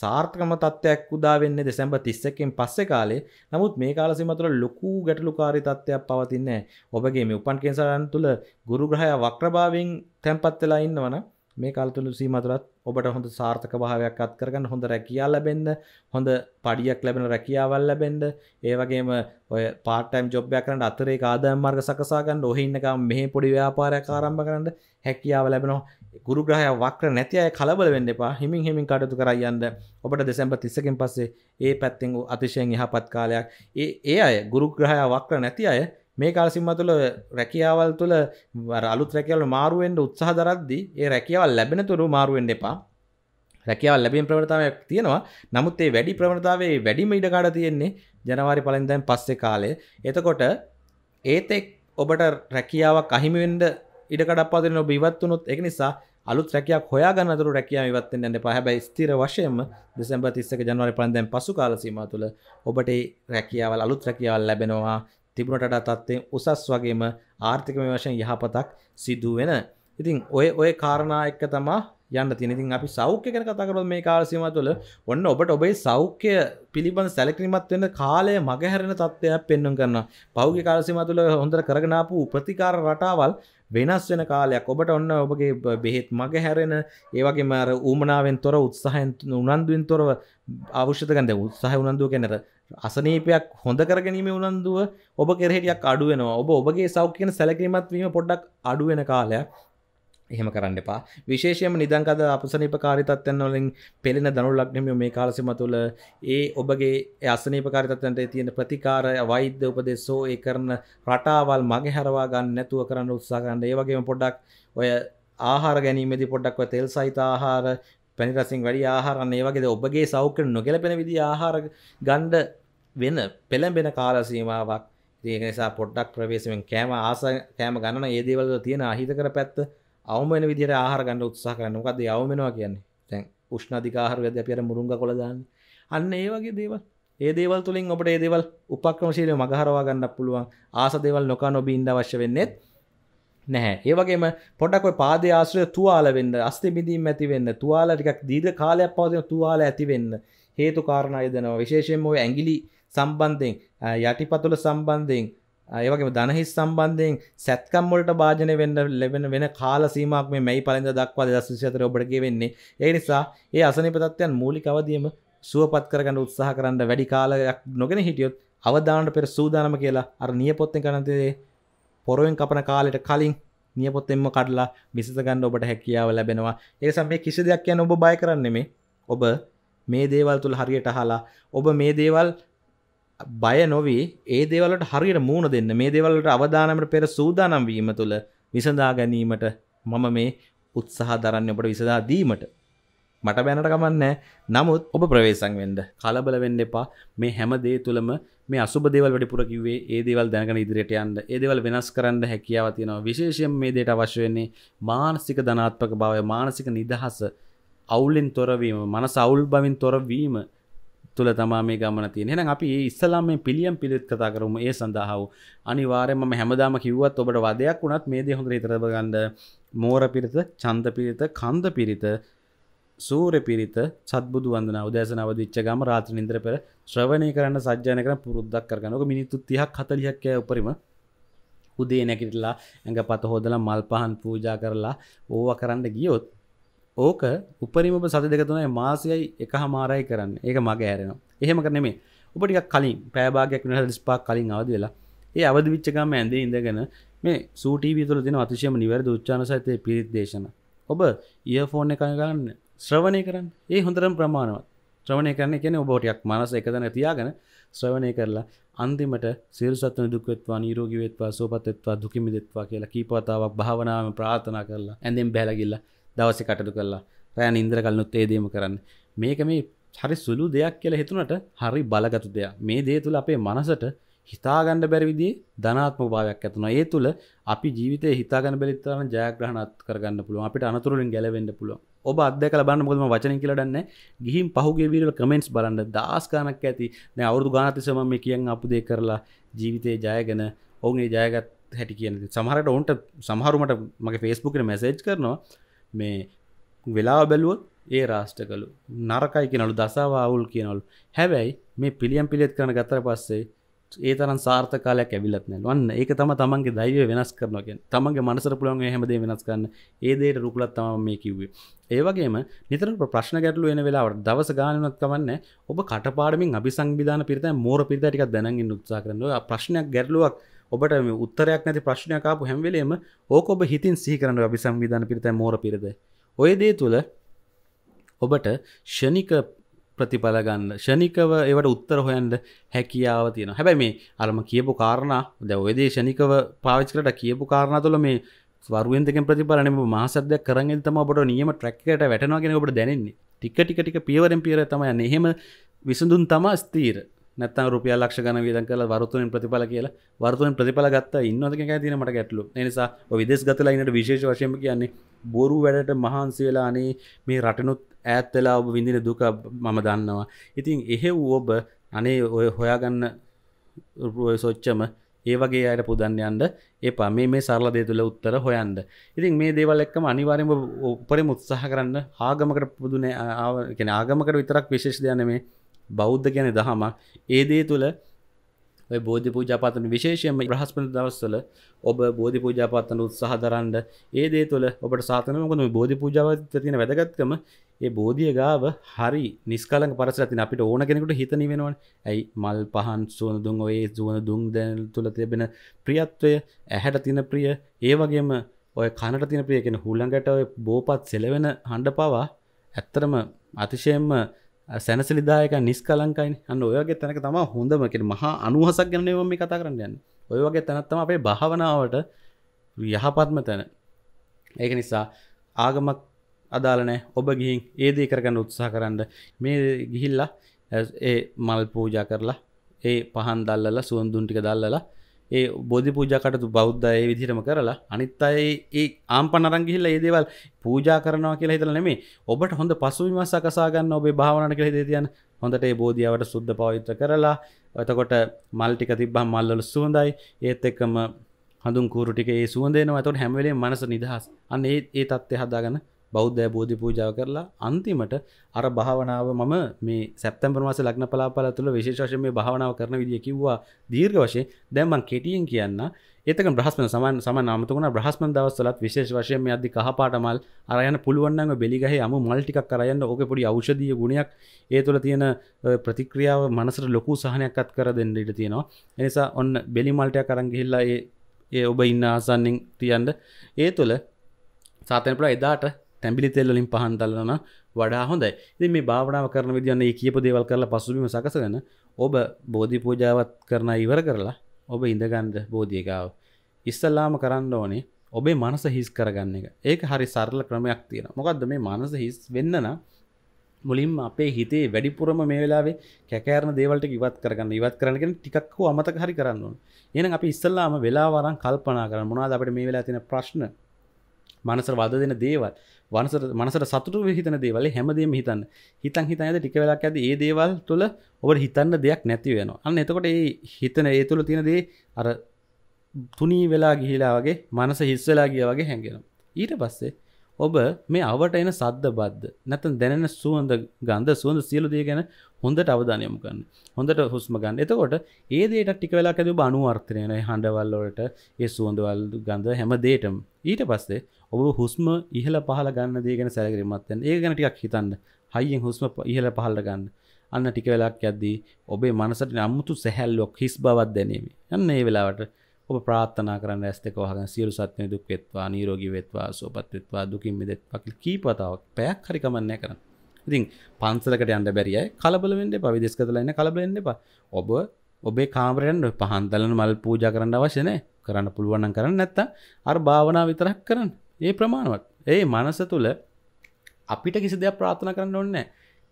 Speaker 1: සාර්ථකම තත්ත්වයක් උදාවෙන්නේ දෙසැම්බ 31කින් පස්සේ කාලේ. නමුත් මේ කාල සීමාව තුළ ලොකු ගැටලුකාරී තත්ත්වයක් පවතින්නේ ඔබගේ මේ උපන් කේන්සරයන් තුළ ගුරු ග්‍රහය වක්‍රභාවයෙන් තැන්පත් වෙලා ඉන්නවනම් මේ කාල තුළ සීමාව තුළත් ඔබට හොඳ සාර්ථක භාවයක් අත් කරගන්න හොඳ රැකියාවක් ලැබෙන්න හොඳ පඩියක් ලැබෙන රැකියාවක් ලැබෙන්න ඒ වගේම ඔය part time job එකක් කරන්න අතරේ ආදායම් මාර්ග සකසා ගන්න ඔහේ ඉන්නකම් මෙහි පොඩි ව්‍යාපාරයක් ආරම්භ කරන්න හැකියාව ලැබෙනවා ගුරු ග්‍රහය වක්‍ර නැති අය කලබල වෙන්න එපා හිමින් හිමින් කටයුතු කරයන්න ඔබට දෙසැම්බර් 31කින් පස්සේ ඒ පැත්තෙන් අතිශයින් යහපත් කාලයක් ඒ ඒ අය ගුරු ග්‍රහය වක්‍ර නැති අය මේ කාල සීමාව තුළ රැකියාවල් තුළ අලුත් රැකියාවල මාරු වෙන්න උත්සාහ දරද්දී ඒ රැකියාවල් ලැබෙනතුරු මාරු වෙන්න එපා රැකියාවල් ලැබීම ප්‍රවණතාවයක් තියෙනවා නමුත් ඒ වැඩි ප්‍රවණතාවයේ වැඩිම ඉඩ කාඩ තියෙන්නේ ජනවාරි පළවෙනිදාන් පස්සේ කාලේ එතකොට ඒත් එක් ඔබට රැකියාවක් අහිමි වෙන්න ඉඩකඩපදින ඔබ ඉවත් වුණොත් ඒක නිසා අලුත් රැකයක් හොයා ගන්නතුරු රැකියාව ඉවත් වෙන්න යන්න එපා. හැබැයි ස්ථිර වශයෙන්ම දෙසැම්බර් 31 ජනවාරි 5 දැන් පසු කාල සීමාව තුළ ඔබට රැකියාවල් අලුත් රැකියාවල් ලැබෙනවා. තිබුණට තත්ත්වයෙන් උසස් වගේම ආර්ථිකමය වශයෙන් යහපතක් සිදුවෙන. ඉතින් ඔය ඔය කාරණා එක්ක තමා යන්න තිනතින් අපි සෞඛ්‍ය කන කතකරොත් මේ කාලසීම තුළ ඔන්න ඔබට ඔබේ සෞඛ්‍ය පිළිබඳ සැලකිලිමත් වෙන කාලය මගහැරෙන තත්ත්වයක් පෙන්වන්න කරනවා. පෞද්ගලික කාලසීම තුළ හොඳට කරගෙන ආපු ප්‍රතිකාර රටාවල් වෙනස් වෙන කාලයක් ඔබට ඔන්න ඔබගේ බෙහෙත් මග හැරෙන ඒවගේ මර ඌමනාවෙන් තොර උත්සාහයෙන් උනන්දුවෙන් තොරව අවශ්‍යත ගන්ද උත්සාහ උනන්දුව කැනර අසනීපයක් හොඳ කරගැනීම උනන්දුව ඔබ කෙරෙහිටියක් අඩුවෙනවා ඔබ ඔබගේ සෞඛ්‍යන සැලකිරීමත් වීම පොඩ්ඩක් අඩුවෙන කාලයක් එහෙම කරන්න එපා විශේෂයම නිදංකද අපසනීපකාරිතත්වයන් වලින් පෙළෙන දනු ලග්නමිය මේ කාලසීම තුළ ඒ ඔබගේ අසනීපකාරිතත්වයන්ට තියෙන ප්‍රතිකාර වෛද්‍ය උපදෙස් හෝ ඒ කරන රටාවල් මගහැරවා ගන්න නැතුව කරන්න උත්සාහ කරන්න. ඒ වගේම පොඩ්ඩක් ඔය ආහාර ගැනීමේදී පොඩ්ඩක් ඔය තෙල් සහිත ආහාර පැණි රසින් වැඩි ආහාරන්න ඒ වගේද ඔබගේ සෞඛ්‍ය නොගැලපෙන විදිහේ ආහාර ගන්න වෙන පෙළඹෙන කාල සීමාවක් ඒක නිසා පොඩ්ඩක් ප්‍රවේශයෙන් කෑම ආස කෑම ගන්න ඒ දේවල් වල තියෙන අහිතකර පැත්ත අවමන විදිර ආහර ගන්න උත්සාහ කරන්න මොකද යවමෙනවා කියන්නේ තැන් උෂ්ණධිකාහර ගද අපියට මුරුංග කොළ දාන්න අන්න ඒ වගේ දේවල් ඒ දේවල් තුළින් ඔබට ඒදේවල් උපක්‍රමශීලය මගහරවා ගන්න පුළුවන් ආස දෙවල් නොක නොබී ඉන්ඩ අවශ්‍ය වෙන්නෙත් නැහැ ඒවගේම පොඩක් පාද ආශ්‍රය තුවාල වෙන්න අස්ති බිඳීම් ඇතිවෙන්න තුවාල ටිකක් දීද කාලයක් පවතින තුවාල ඇතිවෙන්න හේතු කාරණය දෙනවා විශේෂයෙන් ඔය ඇගිලි සම්බන්ධයෙන් යටිපතුල සම්බන්ධයෙන් ඒවගේ දනහිස් සම්බන්ධයෙන් සැත්කම්මොලට භාජනය වන්න ලැබෙන වෙන කාල සීමක් මේ මැයි පලඳ දක්වා දස්විශතර ඔබටගේ වෙන්නේ ඒ නිසා ඒ අසනිපතත්වයන් මූලිකවදියම සුවපත් කරගන්න උත්සාහ කරන්න වැඩි කාලයක් නොගෙන හිටියොත් අවධානට පෙර සූදානම කියලා අර නියපොත්තෙන් කනතිදේ පොරුවෙන් කපන කාලෙට කලින් නියපොත්තෙන්ම කඩලා විසඳගන්න ඔබට හැකියාව ලැබෙනවා ඒසම් මේ කිසි දෙයක් යන ඔබ බය කරන්නෙමේ ඔබ මේ දේවල් තුළ හරියට හලා ඔබ මේ දේවල් බය නොවී ඒ දේවලට හරියට මූුණ දෙන්න මේ දේවලට අවධානමට පෙර සූදානම් වීම තුළ විසඳා ගැනීමට මම මේ උත්සාහ දරන්න ඔබට විසදා දීමට මට බැනට ගමන්නෑ නමුත් ඔබ ප්‍රවේසං වෙන්ඩ කලබල වෙන්න එපා මේ හැම දේ තුළම මේ අසුබ දෙවල් වැඩිපුර කිවේ ඒදවල් දැනක ඉදිරියට යන්ද ඒදවල් වෙනස් කරන්න හැකියාව තියෙනවා විශේෂයෙන් මේ දේට අවශ්‍යවෙන්නේ මානසික ධනාත්මක භාවය මානසික නිදහස අවුලෙන් තොරවීම මන සවුල් බවින් තොරවීම තුළ තමා මේ ගමන තියෙන එහෙනම් අපි ඒ ඉස්සලාම මේ පිළියම් පිළිත් කතා කරමු ඒ සඳහා වූ අනිවාර්යයෙන්ම මම හැමදාම කිව්වත් ඔබට වදයක් වුණත් මේ දේ හොඳට හිතට ගන්න මෝර පිරිත, ඡන්ද පිරිත, කන්ද පිරිත, සූර්ය පිරිත, සත්බුදු වන්දනා උදෑසන අවදිච්ච ගම රාත්‍රී නින්දර පෙර ශ්‍රවණය කරන්න සජ්ජායන කරන පුරුද්දක් කරගන්න. ඔක මිනිත්තු 30ක් 40ක් ය උපරිම උදේ නැගිටලා ඇඟපත හොදලා මල් පහන් පූජා කරලා ඕවා කරන්න ගියොත් ඕක උපරිම සති දෙකතුනයි මාසයයි එක හමාරයි කරන්න ඒක මගේ ඇරෙන එහෙම කරනෙමේ උපටික් කලින් පෑබාගයක් නහ ස්පාක් කලින් අවදි වෙලා ඒ අවදි විච්චකම ඇඳ ඉඳගෙන මේ සූටීවී තුළ දෙන අතිශයම නිවැරද උච්චානසතය පිරිත් දේශන ඔබ ඒ ෆෝන් එක ගන්න ශ්‍රවණය කරන්න ඒ හොඳරම් ප්‍රමාණවත් ශ්‍රවණය කරන කියන ඔබෝටයක් මනස එකතන තියාගෙන ශ්‍රවණය කරලා අන්තිමට සිරසත්න දුක්වෙත්වා නීරෝගිවෙත්වා සෝපත්වා දුකිමිදෙත්වා කියලා කීපවතාවක් භාවනාව ප්‍රාථනා කරලා ඇඳෙන් බැලගිල්ලා දවස කටු කරලා රෑන ඉන්ද්‍ර කල්නුත් ඒදීම කරන්න මේක මේ හරි සුළු දෙයක් කියල හිතුනට හරි බලගතු දෙයක් මේ දේ තුළ අපේ මනසට හිතාගණ්ඩ බැරිවිදිී ධනාත්ම භාවයක් ඇතුන ඒ තුළ අපි ජීවිත හිතාගන බැරිතරන ජයග්‍රහණත් කරගන්න පුළුව අපිට අනතුරින් ගැලවෙන්න පුළුව ඔබ අදක ලබන්න මුොදම වචන කියලටන්න ගිහිම් පහුගේ විරල කමෙන්ට්ස් බලන්න දස්කානක් ඇති නෑ අවුදු ගානතිසම මේ කියන් අපදේ කරලා ජීවිතය ජයගෙන ඔවුන්ගේ ජයගත් හැටි කියන සමහරට ඔවන්ට සමහරුමට මගේ ෆෙස්බුකන මැසේජ් කරනවා මේ වෙලා බැලුවත් ඒ රාෂ්ට කළු නරකයි කියනලු දසාව අවුල් කියනවලු හැබැයි මේ පිළියම් පිළිත් කරන ගතර පස්සේ ඒ තරන් සාර්ථ කාලයක් ඇවිලත් නෑ වන්න ඒක තම තමන්ගේ දයිව වෙනස් කරනගෙන් තමන්ගේ මනසර පුළන් හැමදේ වෙනස් කරන්න ඒදේට රුකුලත් තම මේ කිව්වේ ඒවගේම නිතර ප්‍රශ්න ගැටලු එන වෙලාවට දවස ගානනත් කවන්න ඔබ කටපාඩමින් අභි සංවිධාන පිරිත මෝර පිරිතටිකක් දැනගින් උත්සා කරනවා ප්‍රශ්නයක් ගැටලුවක් ඔබට උත්තරයක් නැති ප්‍රශ්නයක් ආපු හැම්වෙලේම ඕක ඔබ හිතින් සිහිකරන්න අපි සංවිධාන පිරිත මෝර පිරිද ඔය දේ තුළ ඔබට ෂනික ප්‍රතිඵලගන්න ෂනිකව ඒවට උත්තර හොයන්ට හැකියාව තියෙන හැබැයි මේ අරම කියපු කාරණ දැ ඔයදේ ෂනිකව පාවිච්කට කියපු කාරණ තුළ මේ වරුවෙන්තක ප්‍රතිපලන මාසද කරග තම ඔබට නියම ට්‍රක්කට වැටනවාගෙන ඔබට දැනෙන්නේ ටික ටික ටික පියවරෙන් පියර තමයි එහෙම විසඳුන් තම ස්තීර නැත්තම් රුපියල් ලක්ෂ ගණන වියදම් කරලා වරතුනෙන් ප්‍රතිඵල කියලා වරතුනෙන් ප්‍රතිඵල ගත්තා ඉන්නවද කියන එකයි තියෙන මට ගැටලු. ඒ නිසා ඔය විදේශ ගතලා ඉන්නට විශේෂ වශයෙන්ම කියන්නේ බොරු වැඩට මහන්සි වෙලා අනේ මේ රටනොත් ඈත් වෙලා ඔබ විඳින දුක මම දන්නවා. ඉතින් එහෙව් ඔබ අනේ ඔය හොයාගන්න සොච්චම ඒ වගේ අයට පුදන්න යන්න එපා මේ මේ සරල දේ තුළ උත්තර හොයන්ද ඉතින් මේ දේවල් එක්කම අනිවාරෙන්ම උපරිම උත්සාහ කරන්න ආගමකට පුදුන ආගමකට විතරක් විශේෂ දයන මේ බෞද්ධ ගැන දහමක් ඒදේ තුළ බෝධි පූජාපතන විශේෂයම ප්‍රහස්පන දවස්වල ඔබ බෝධි පූජාපත්තන උත්සාහ දරන්ඩ ඒ දේ තුළ ඔබට සාතනමකම බෝධි පූජාවත තියෙන වැදගත්කම ඒ බෝධිය ගාව හරි නිස්කල පරස තින අපිට ඕන කෙනෙකුට හිතන වෙනවන් ඇයි මල් පහන් සුවන දුන් ඔයේ සුවන දුන් දැල් තුළ තිබෙන ප්‍රියත්වය ඇහැට තින ප්‍රිය ඒ වගේම ඔය කණට තින ප්‍රියකෙන හුළඟට බෝපත් සෙලවෙන හඬ පවා ඇත්තරම අතිශයෙන්ම සැනසිලිදායක නිස්කලංකයින් අන්න ඔයගේ තැනක තම හොඳමකට මහා අනුහසක් ගැනව මේ කතා කරන්න යන්න ඔය වගේ තැනත්තම අපේ භාවනාවට යහපත්ම තැන ඒක නිසා ආගමක් අදාලනෑ ඔබ ගිහින් ඒදී කරගන්න උත්සා කරන්න මේ ගිහිල්ලා ඒ මල් පූජා කරලා ඒ පහන් දල්ලලා සුවන්දුන්ටික දල්ලලා ඒ බෝධි පූජාකටතු බෞද්ධ ඒ විදිහටම කරලා අනිත් අයි ඒ ආම්පනරංගිහිල්ල ඒ දේවල් පූජා කරනවා කියලා හිතල නෙමේ ඔබට හොඳ පසුවිම සකසාගන්න ඔබේ භාවනට කළ දේතියන් හොඳට ඒ බෝධියාවට සුද්ධ පවිත්‍ර කරලා එතකොට මල්ටික තිබ්බම් මල්ලල සුවඳයි ඒත් එක්කම හඳුන් කූරුටික ඒ සුවන්දේනවා ඇතට හැමවලේ මනස නිදහස් අන්න ඒ තත්ත්ය හදාගන්න බෞද්ධ බෝධි පූජාව කරලා අන්තිමට අර භාවනාව මම මේ සැප්තැම්බර් මාසේ ලග්න පලාපල තුල විශේෂ වශයෙන් මේ භාවනාව කරන විදිය කිව්වා දීර්ඝ වශයෙන් දැන් මම කෙටියෙන් කියන්න ඒතක බ්‍රහස්පන සමාන සමාන ආමතුණ බ්‍රහස්පන දවස්වලත් විශේෂ වශයෙන් මේ අද්දි කහපාට මල් අර යන පුළුවන් නම් බෙලි ගහේ අමු මල් ටිකක් කර යන්න ඕකේ පොඩි ඖෂධීය ගුණයක් ඒ තුළ තියෙන ප්‍රතික්‍රියාව මනසට ලොකු සහනයක් අත් කර දෙන්න ඉඩ තියෙනවා ඒ නිසා ඔන්න බෙලි මල්ටයක් අරන් ගිහිල්ලා ඒ ඒ ඔබ ඉන්න ආසන්නෙන් තියන්න ඒ තුළ සාතනපුර එදාට තැබිලි තෙල්ලින් පහන් දල්ලන වඩා හොඳයි ඉති මේ භාවනාව කරන විදින්න කියප දේවල් කරල පසුබිම සකසගන්න ඔබ බෝධි පූජාවත් කරන ඉවර කරලා ඔබ ඉඳගන්ද බෝධියකාව ඉස්සල්ලාම කරන්න ඕනේ ඔබේ මනස හිස් කරගන්න එක ඒක හරි සරල ක්‍රමයක් තියෙන මොකක්ද මේ මනස හිස් වෙන්නන මුලින් අපේ හිතේ වැඩිපුරම මේ වෙලාවේ කැකෑරන දේවල්ට ඉවත් කරගන්න ඉවත් කරනගෙන ටිකක් හෝ අමතක හරි කරන්න ඕන එන අපි ඉස්සල්ලාම වෙලාවරන් කල්පනා කරන්න මොනාද අපට මේ වෙලා තියෙන ප්‍රශ්න මනසර වද දෙන දේවල් වනසර මනසට සතුරු හිතන දේවල හැමදේම හිතන්න හිතන් හිතනද ටික වෙලාක් ඇද ඒ දේවල් තුළ ඔබට හිතන්න දෙයක් නැති වෙන අන්න එතකොට ඒ හිතන ඒ තුළ තියෙනදේ අර තුනී වෙලා ගිහිලා වගේ මනස හිස් වෙලා ගිය වගේ හැඟෙන ඊට පස්සේ ඔබ මේ අවට එන සද්ද බද්ධ නැතන් දැනෙන සුවඳ ගන්ධ සුවඳ සියලු දේ ගැන හොඳට අවධානයම ගන්න හොඳට හුස්ම ගන්න එතකොට ඒ දේට ටික වෙලා ඇති ඔබ අනුවර්තනයන හඬවල් වලට ඒ සුවඳවල් ගඳ හැම දේටම ඊට පස්සේ ඔබ හුස්ම ඉහළ පහළ ගන්න දේ ගැන සැලකිලිමත් වෙන්න ඒ ගැන ටිකක් හිතන්න හයියෙන් හුස්ම ඉහළ පහළ ගන්න අන්න ටික වෙලාවක් යද්දී ඔබේ මනසට අමුතු සැහැල්ලුවක් හිස් බවක් දැනීම යන්න ඒ වෙලාවට ඔබ ප්‍රාත්ථනා කරන්න ඇස්තක වහග සියලු සත්‍යය දුක් වෙත්වා නීරෝගී වෙත්වා සෝපත්වෙත්වා දුකින් මිදෙත්වකිල් කීපතාවක් පැයක් හරිකමන්නය කරන්න ඉතින් පන්සලකට අන්ඩ බැරිය කලබලවෙන්න පවිදිස් කතලන්න කලබලෙන්න්න එපා ඔබ ඔබේ කාමරෙන් පහන්දලන මල් පූජ කරන්න අවශ්‍යනය කරන්න පුළුවන්න කරන්න නැත්ත අර භාවනා විතරක් කරන්න ඒ ප්‍රමාණවත් ඒ මනස තුළ අපිට කිසි දෙයක් ප්‍රාථන කරන්න ඔන්න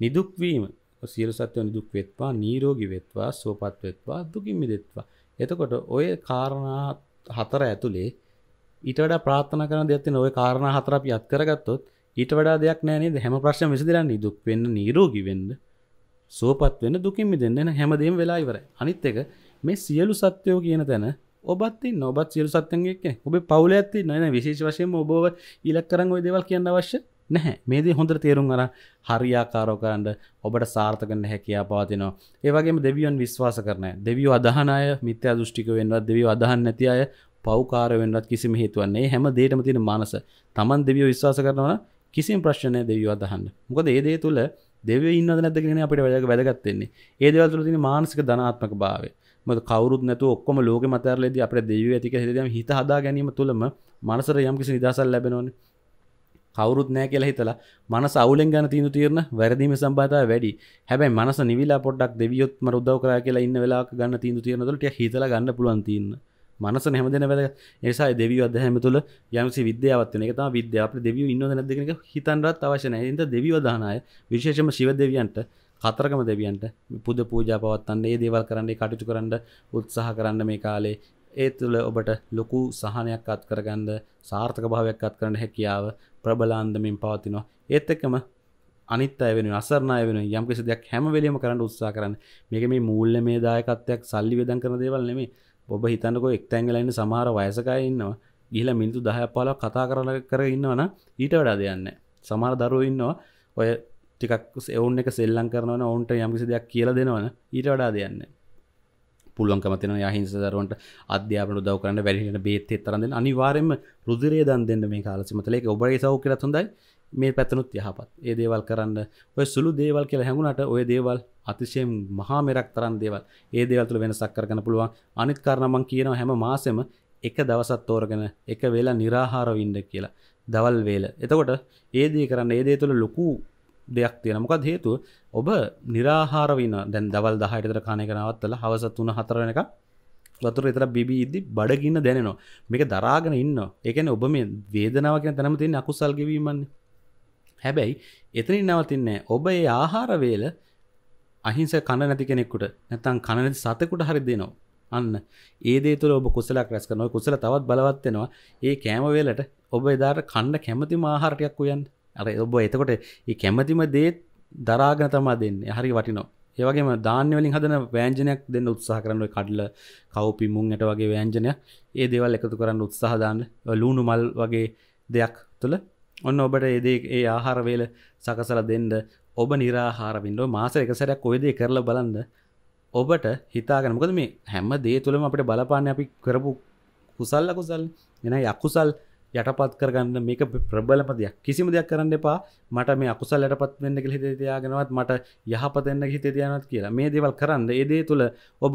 Speaker 1: නිදුක්වීම සියර සත්‍යව නිදුක් වෙත්වා නීරෝගි වෙත්වා සෝපත් වෙත්වා දුකින්මි දෙත්වා එතකොට ඔය කාරණා හතර ඇතුළේ ඊට වඩා ප්‍රාථන කරන දෙයක්ති ඔය කාරණ හතර අපි අත් කරගත්තොත් ඊට වඩා දෙයක් නෑනේ හැම ප්‍රශ්න විසිදිරන්න දුක් වෙන්න නීරෝගි වෙන්න සෝපත් වෙන දුකින්ම දෙන්න හැමදීම් වෙලා ඉවර අනිත් එක මේ සියලු සත්‍යයෝ කියන තැන ඔබත් නොබත් සියලු සත්‍යයගේ ඔබ පවුල ඇති නන විශේෂ වශයෙන් ඔබව ඉලක් කරන්න ඔය දෙවල් කියන්න අවශ්‍ය නැහැ මේදී හොඳට තේරුම් අර හරියාකාරව කරන්න ඔබට සාර්ථක නැහැ කියා පවතිනවා. ඒ වගේම දෙවියන් විශ්වාස කරන අය, දෙවියෝ අදහන අය, මිත්‍යා දෘෂ්ටික වෙන්නවත්, දෙවියෝ අදහන් නැති අය, පෞකාර වෙන්නවත් කිසිම හේතුවක් නැහැ. හැම දෙයකම තියෙන මානස. Taman දෙවියෝ විශ්වාස කරනවා නම් කිසිම ප්‍රශ්නයක් නැහැ දෙවියෝ අදහන්න. මොකද මේ දේ තුල දෙවියෝ ඉන්නවද නැද්ද කියන අපිට වැඩක වැදගත් වෙන්නේ. ඒ දේවල් තුල තියෙන මානසික ධනාත්මක භාවය. මොකද කවුරුත් නැතුව ඔක්කොම ලෝකෙ මතරලේදී අපිට දෙවියෝ ඇතික හිතදීම හිත හදා ගැනීම තුලම මනසට යම්කිසි නිදහසක් ලැබෙනවනේ. කවරුත් නෑ කියලා හිතලා මනස අවුලෙන් ගන්න තියෙන තීරණ වැරදීම සම්බන්ධතාව වැඩි. හැබැයි මනස නිවිලා පොඩ්ඩක් දෙවියොත් මර උදව් කරා කියලා ඉන්න වෙලාවක ගන්න තියෙන තීරණ වල ටික හිතලා ගන්න පුළුවන් තීරණ. මනස හැමදේම වැදගත්. ඒ නිසා දෙවියෝ අධ්‍යයනය තුළ යම්සි විද්‍යාවක් වෙන එක තමයි විද්‍යාව. අපිට දෙවියෝ ඉන්නවද නැද්ද කියන එක හිතන්නවත් අවශ්‍ය නැහැ. ඒ නිසා දෙවියෝ දාන අය විශේෂයෙන්ම ශිව දෙවියන්ට කතරගම දෙවියන්ට පුද පූජා පවත්වන්න ඒ දේවල් කරන්න කටයුතු කරන්න උත්සාහ කරන්න මේ කාලේ ඒ තුළ ඔබට ලොකු සහනයක් අත් කරගන්න සාර්ථක භාවයක් අත් කරන්න හැකියාව ප්‍රබලාන්දමින් පවතිනවා ඒත් එක්කම අනිත් අයවෙන අසරණය වෙන යම්කිසි දෙයක් හැමවෙලීම කරන්න උත්සා කරන්න මේක මේ මූල්ල මේ දායකත්වයක් සල්ලි වෙදන් කරන දේවල් නෙමේ ඔබ හිතන්නකො එක්තැංගලන්න සමහර වයසකය ඉන්නවා ගිහිල මිනිතු දහ පාල කතා කරන කර ඉන්නවන ඊට වඩා දෙයන්න සමහර දරුව ඉන්නවා ඔය ටිකක් එවුන් එක සෙල්ලන් කරනවන ඔවුන්ට යම්කිසි දෙයක් කියල දෙනවන ඊට වඩා දෙයන්නේ පුළුවන්කමතින යහිංසදරුවන්ට අධ්‍යාපන දව කරන්න වැඩිට බේත්තේ තරන්න අනිවාරෙන්ම රුදුරේ දන් දෙන්න මේ කාලසිමතලෙක ඔබගේ සෞ කරත් හොඳයි මේ පැතනුත් යහපත් ඒ දේවල් කරන්න ඔය සුළු දේවල් කියලා හැඟුණට ඔය දේවල් අතිශය මහා මෙරක් තරන් දේවල් ඒ දේවල්තුළ වෙනසක් කරගන්න පුළුවන් අනිත් කරනමං කියනවා හැම මාසෙම එක දවසත් තෝරගෙන එක වෙලා නිරාහාරවින්ඩ කියලා දවල් වේල එතකොට ඒදී කරන්න ඒදේ තුළ ලොකු දෙයක් තියෙන මොකක් හේතුව ඔබ නිරාහාරවින දැන් දවල් දහයටතර කාණය කනවත්තල හවස තුන හතරන එක වතුර එතර බිබී ඉදදි බඩගින්න දැනවා මේක දරාගෙන ඉන්න එකන ඔබ මේ වේදනාව කියෙන තැනම තින් අකුසල් ගවීමන්නේ හැබැයි එතනින් නවතින්නේ ඔබ ඒ ආහාරවේල අහිංස කණ නැති කෙනෙක්කුට නැතන් කණනති සතකුට හරි දෙනවා අන්න ඒදේතුර ඔබ කුසලක් රැස් කරනව කුසල තවත් බලවත්වෙනවා ඒ කෑමවේලට ඔබ එදාට කණ්ඩ කැමති මාහාරටයක් වයන්න අර ඔබ එතකොට ඒ කැමතිම දේත් දරාගෙන තමා දෙන්න හරි වටිනෝ ඒවගේම දාන්‍යවලින් හදන වෑන්ජනයක් දෙන්න උත්සාහ කරන්න කඩල කවපි මුංයට වගේ වෑන්ජනයක් ඒ දේවල් එකතු කරන්න උත්සාහදාන්න ලූුණු මල් වගේ දෙයක් තුළ ඔන්න ඔබට ඒදේ ඒ ආහාරවේල සකසල දෙන්න ඔබ නිරාහාරවිින්ඩ මාස එකසරයක් කොයිදේ කරලා බලන්න ඔබට හිතාගෙන මොකද මේ හැම දේ තුළම අපට බලපාන්න අපි කරපු කුසල්ල කුසල් එන යකුසල් යටපත් කරගන්න මේක ප්‍රබලම දෙයක් කිසිම දෙයක් කරන්න එපා මට මේ අකුසල් යටපත් වෙන්න කියලා හිතේ තියාගෙනවත් මට යහපත වෙන්න හිතේ තියානවත් කියලා මේ දේවල් කරන්න ඒ දේ තුල ඔබ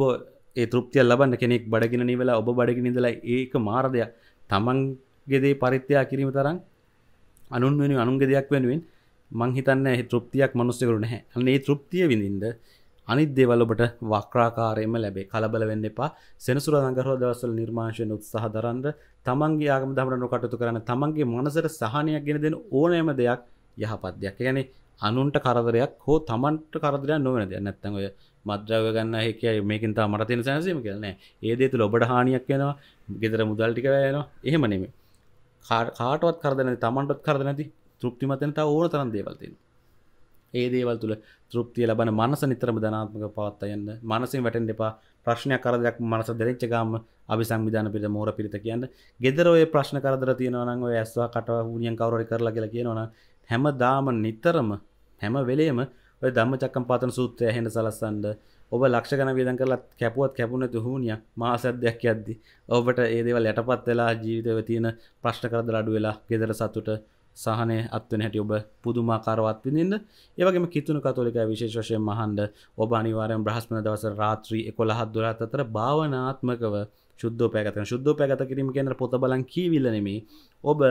Speaker 1: ඒ තෘප්තිය ලබන්න කෙනෙක් බඩගින නිවෙලා ඔබ බඩගින ඉඳලා ඒක මාර දෙයක් තමන්ගේ දේ පරිත්‍යාග කිරීම තරම් අනුන් වෙනුවෙන් අනුන්ගේ දෙයක් වෙනුවෙන් මං හිතන්නේ තෘප්තියක් මිනිස්සුන්ට නැහැ අන්න ඒ තෘප්තිය විඳින්න අනිත් දෙවල්ලොබට වක්‍රාකාරයම ලැබේ කලබල වෙන්න එපා සෙනසුර දඟරෝ දවසල් නිර්මාශයෙන් උත්සාහ දරන්ද තමන්ගේ ආගම දමරන කටතු කරන්න තමන්ගේ මනසට සහනයක් ගෙන දෙන ඕනෑම දෙයක් යහපත් දෙයක් ගැනේ අනුන්ට කරදරයක් හෝ තමන්ට කරදරයක් නොවන දෙයක් නැත්තන් ඔය මද්‍රව ගන්න හැකයි මේකින් තා මට තියෙන සැනසීම කියලා නෑ. ඒ දේ තුල ඔබට හානියක් වෙනවා. ගෙදර මුදල් ටික වැය වෙනවා. එහෙම නෙමෙයි. කාටවත් කරදර නැති තමන්ටවත් කරදර නැති තෘප්තිමත් වෙන තව ඕන තරම් දේවල් තියෙනවා. ඒ දේවල් තුළ තෘප්තිය ලබන මනස නිතරම ධනාත්මක පවත්ත යන්න මනසින් වැටෙන් එපා ප්‍රශ්නයක් කරදයක් මනස දෙරච්ච ගාම අපි සංවිධාන පිට මෝර පිරිත කියන්න ගෙදරෝය ප්‍රශ්න කරදර තියෙනවනං ඔය ඇස්වා කට වූියන් කවරරි කරලා කියලා කියනවන හැම දාම නිතරම හැම වෙලේම ඔය දම්ම චක්කම් පාතන සූත්‍රය හෙන සලස්සන්ඩ ඔබ ලක්ෂ ගන වියදන් කරලත් කැපුවත් කැපුණනතු හුණිය මාසැද්දයක් ඇද්දි ඔබට ඒදේවල් යටපත් වෙලා ජීවිතව තියෙන ප්‍රශ්න කරද අඩු වෙලා ගෙදර සතුට සහනය අත්වෙන හැටි ඔබ පුදුමාකාරවත් විඳින්න ඒවගේම කිතුුණු කතෝලික විශේෂ වශයෙන් මහන්ඩ ඔබ අනිවාරයෙන් බ්‍රහස්පන දවස රාත්‍රී එකොළහත් දුරත් අතර භාවනාත්මකව ශුද්ධ පැගතන ශුද්ධ පැගත කිරීම කියන පොත බලන් කීවිල්ලනෙමි ඔබ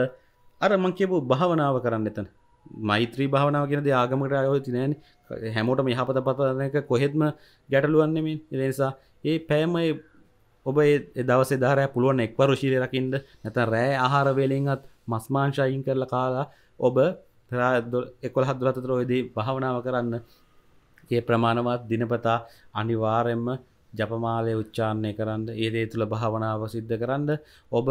Speaker 1: අරමං කියපු භාවනාව කරන්න එතන මෛත්‍රී භාවනාව කියනද ආගමකට අයෝ තිනෑන හැමෝටම යහපත පතනක කොහෙත්ම ගැටලුවන්නෙමින් එනිසා ඒ පෑමයි ඔබ දවස දාරය පුළුවන් එක්වරුශීරයකින්ද නැත රෑ ආහාරවේලෙන්ත් මස්මාංශයින් කරලා කාලා ඔබ එකොළ හදුරතර ඔයදී භාවනාව කරන්න ඒ ප්‍රමාණවත් දිනපතා අනිවාරෙන්ම ජපමාලය උච්චාන්නය කරන්න ඒදේ තුළ භාවනාව සිද්ධ කරන්න ඔබ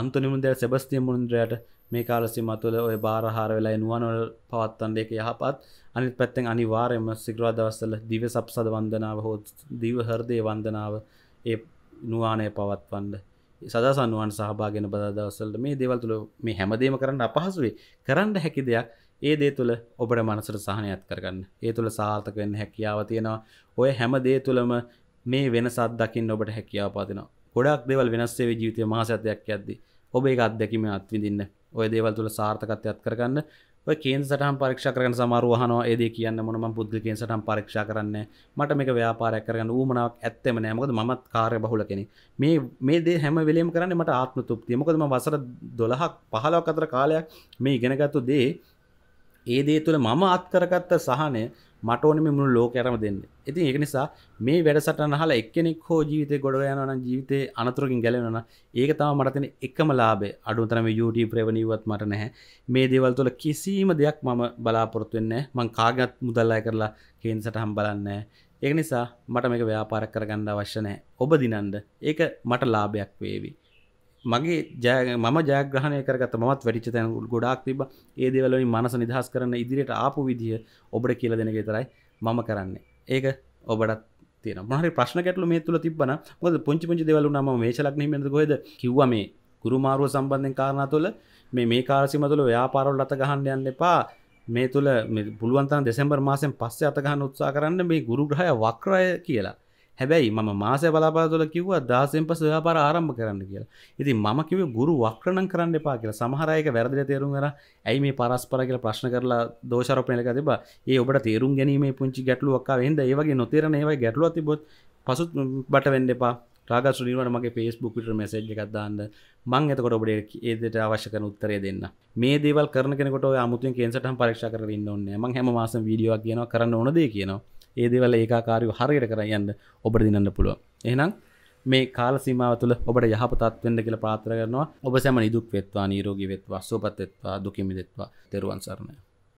Speaker 1: අන්තනිමුදය සැබස්තිය මුන්ද්‍රයට මේ කාලසිම තුළ ඔය බාරහාර වෙලා නුවනොල් පවත්තන්ඩ එක යහපත් අනිත් පැත්තෙන් අනිවාරයම සිග්‍රාදවස්සල දිව සප්සද වන්දනාව හෝ දිව හරදය වන්දනාව ඒ නුවානය පවත්වන්ඩ සදසන්නුවන් සහභාගෙන බදවසල්ට මේ දේවල් තුළ මේ හැමදේම කරන්න අපහසුවේ කරන්න හැකි දෙයක් ඒ දේ තුළ ඔබට මනසට සහනයත් කරගන්න ඒ තුළ සාර්ථක වෙන්න හැකියාව තියෙනවා ඔය හැම දේ තුළම මේ වෙනසත් දකින්න ඔබට හැකියාව පාතිනවා ගොඩක් දෙවල් වෙනස්සේ ජීවිතය මහසත්යක් ඇද්දි ඔබ එක අත්දැකීම අත්විඳන්න ඔය දේවල් තුළ සාර්ථකත්යත් කරගන්න කේන් සටම් පරක්ෂ කරන සමරුවහනවා ඒද කියන්න මොනම පුද්ගලකෙන් සටම් පරක්ෂ කරන්න මට මේක ව්‍යාපාරයක් කරන්න ූමනාවක් ඇත්තම නෑමකද මත් කාරය බහුල කෙනෙ මේ මේදේ හැම වෙලම් කරන්න මට ආත්ම තුප්තිය මොකදම වසර දොළහක් පහලව අතර කාලයක් මේ ඉගෙනගත්තු දේ ඒදේ තුළ මම අත්කරගත්ත සහනය මටඕන මුළු ලෝකයටම දෙන්න ඉතින් ඒක නිසා මේ වැඩසටන හලා එක්කෙනෙක් හෝ ජීවිතය ගොඩ යනන ජීවිතය අනතුරකින් ගැලවෙන ඒක තම මටතන එකම ලාබේ අඩුතරම යුට ප්‍රවණීවත් මට නැහැ මේ දේවල් තුළ කිසිීම දෙයක් මම බලාපොරත්තුවෙන්න මං කාගත් මුදල්ලා කරලා කේන්සට හම් බලන්න ඒක නිසා මට මේක ව්‍යාපාර කරගන්න අවශ්‍යනෑ ඔබ දිනන්ද ඒක මට ලාභයක් වේවි මගේ ජය මම ජයග්‍රහණය කරගත මත් වැඩිච තැන ගොඩක් තිබ ඒ දෙවලින් මනස නිදහස් කරන්න ඉදිරියට ආපු විදිහ ඔබට කියල දෙනගේ තරයි මම කරන්නේ ඒක ඔබටත් තියෙන මහරි ප්‍රශ්න කැටලු මේ තුළ තිබන ොද පුංචි පුංචි දෙවලු නම මේශලක්නීම ගොද කිව මේ ගුරුමාරුව සම්බන්ධෙන් කාරණ තුළ මේ මේ කාරසිම තුළ ව්‍යාපාරොල් අත ගහන්න යන්න එපා මේ තුළ පුළුවන්තන් දෙෙසම්බර් මාසෙන් පස්සේ අතගහන්න උත්සා කරන්න මේ ගුරුග්‍රහය වක්රය කියලා හැබැයි ම මාසය බලාපාතුල කිව්ව දහසෙන් පස ව්‍යාපාර ආරම්භ කරන්න කියලා ඉති ම කිව ගුරු වක්‍රණන් කරන්න එපා කියලා සමහරයක වැරදිල තේරුම් කර ඇයි මේ පරස්පර කියල ප්‍රශ්න කරලා දෝෂරපනක තිබ ඒ ඔබට තේරුම් ගැනීම පුංචි ගැටලුවක් වෙන්ද ඒවගේ නොතේරන ඒව ගැටලුව තිබොත් පසුත් බට වෙන්න එපා රාග සුනිවට මගේ පේස්බුක් විට මැසේජ් එකක් දාන්න මං එතකොට ඔබට ඒදට අවශ්‍ය කරන උත්තරය දෙන්න මේ දේවල් කරන කෙනකොට අමුතුන් කේන්සටම් පරීක්ෂා කරන්න ඕන්න ම හැම මාස වීඩියෝ කියනවා කරන්න ඕනදේ කියනවා ඒදවල ඒකාකාරය හරියට කර යන්න ඔබට දිනන්න පුළුව එහනම් මේ කාල සීමාව තුළ ඔබට යහපතත් වෙන්න කියලා පාත්‍ර කරනවා ඔබ සැම නිදුක් වෙත්වා නීරෝගී වෙත්වා සෝපත් වෙත්වා දුකිමිදෙත්වා තෙරුවන් සරණය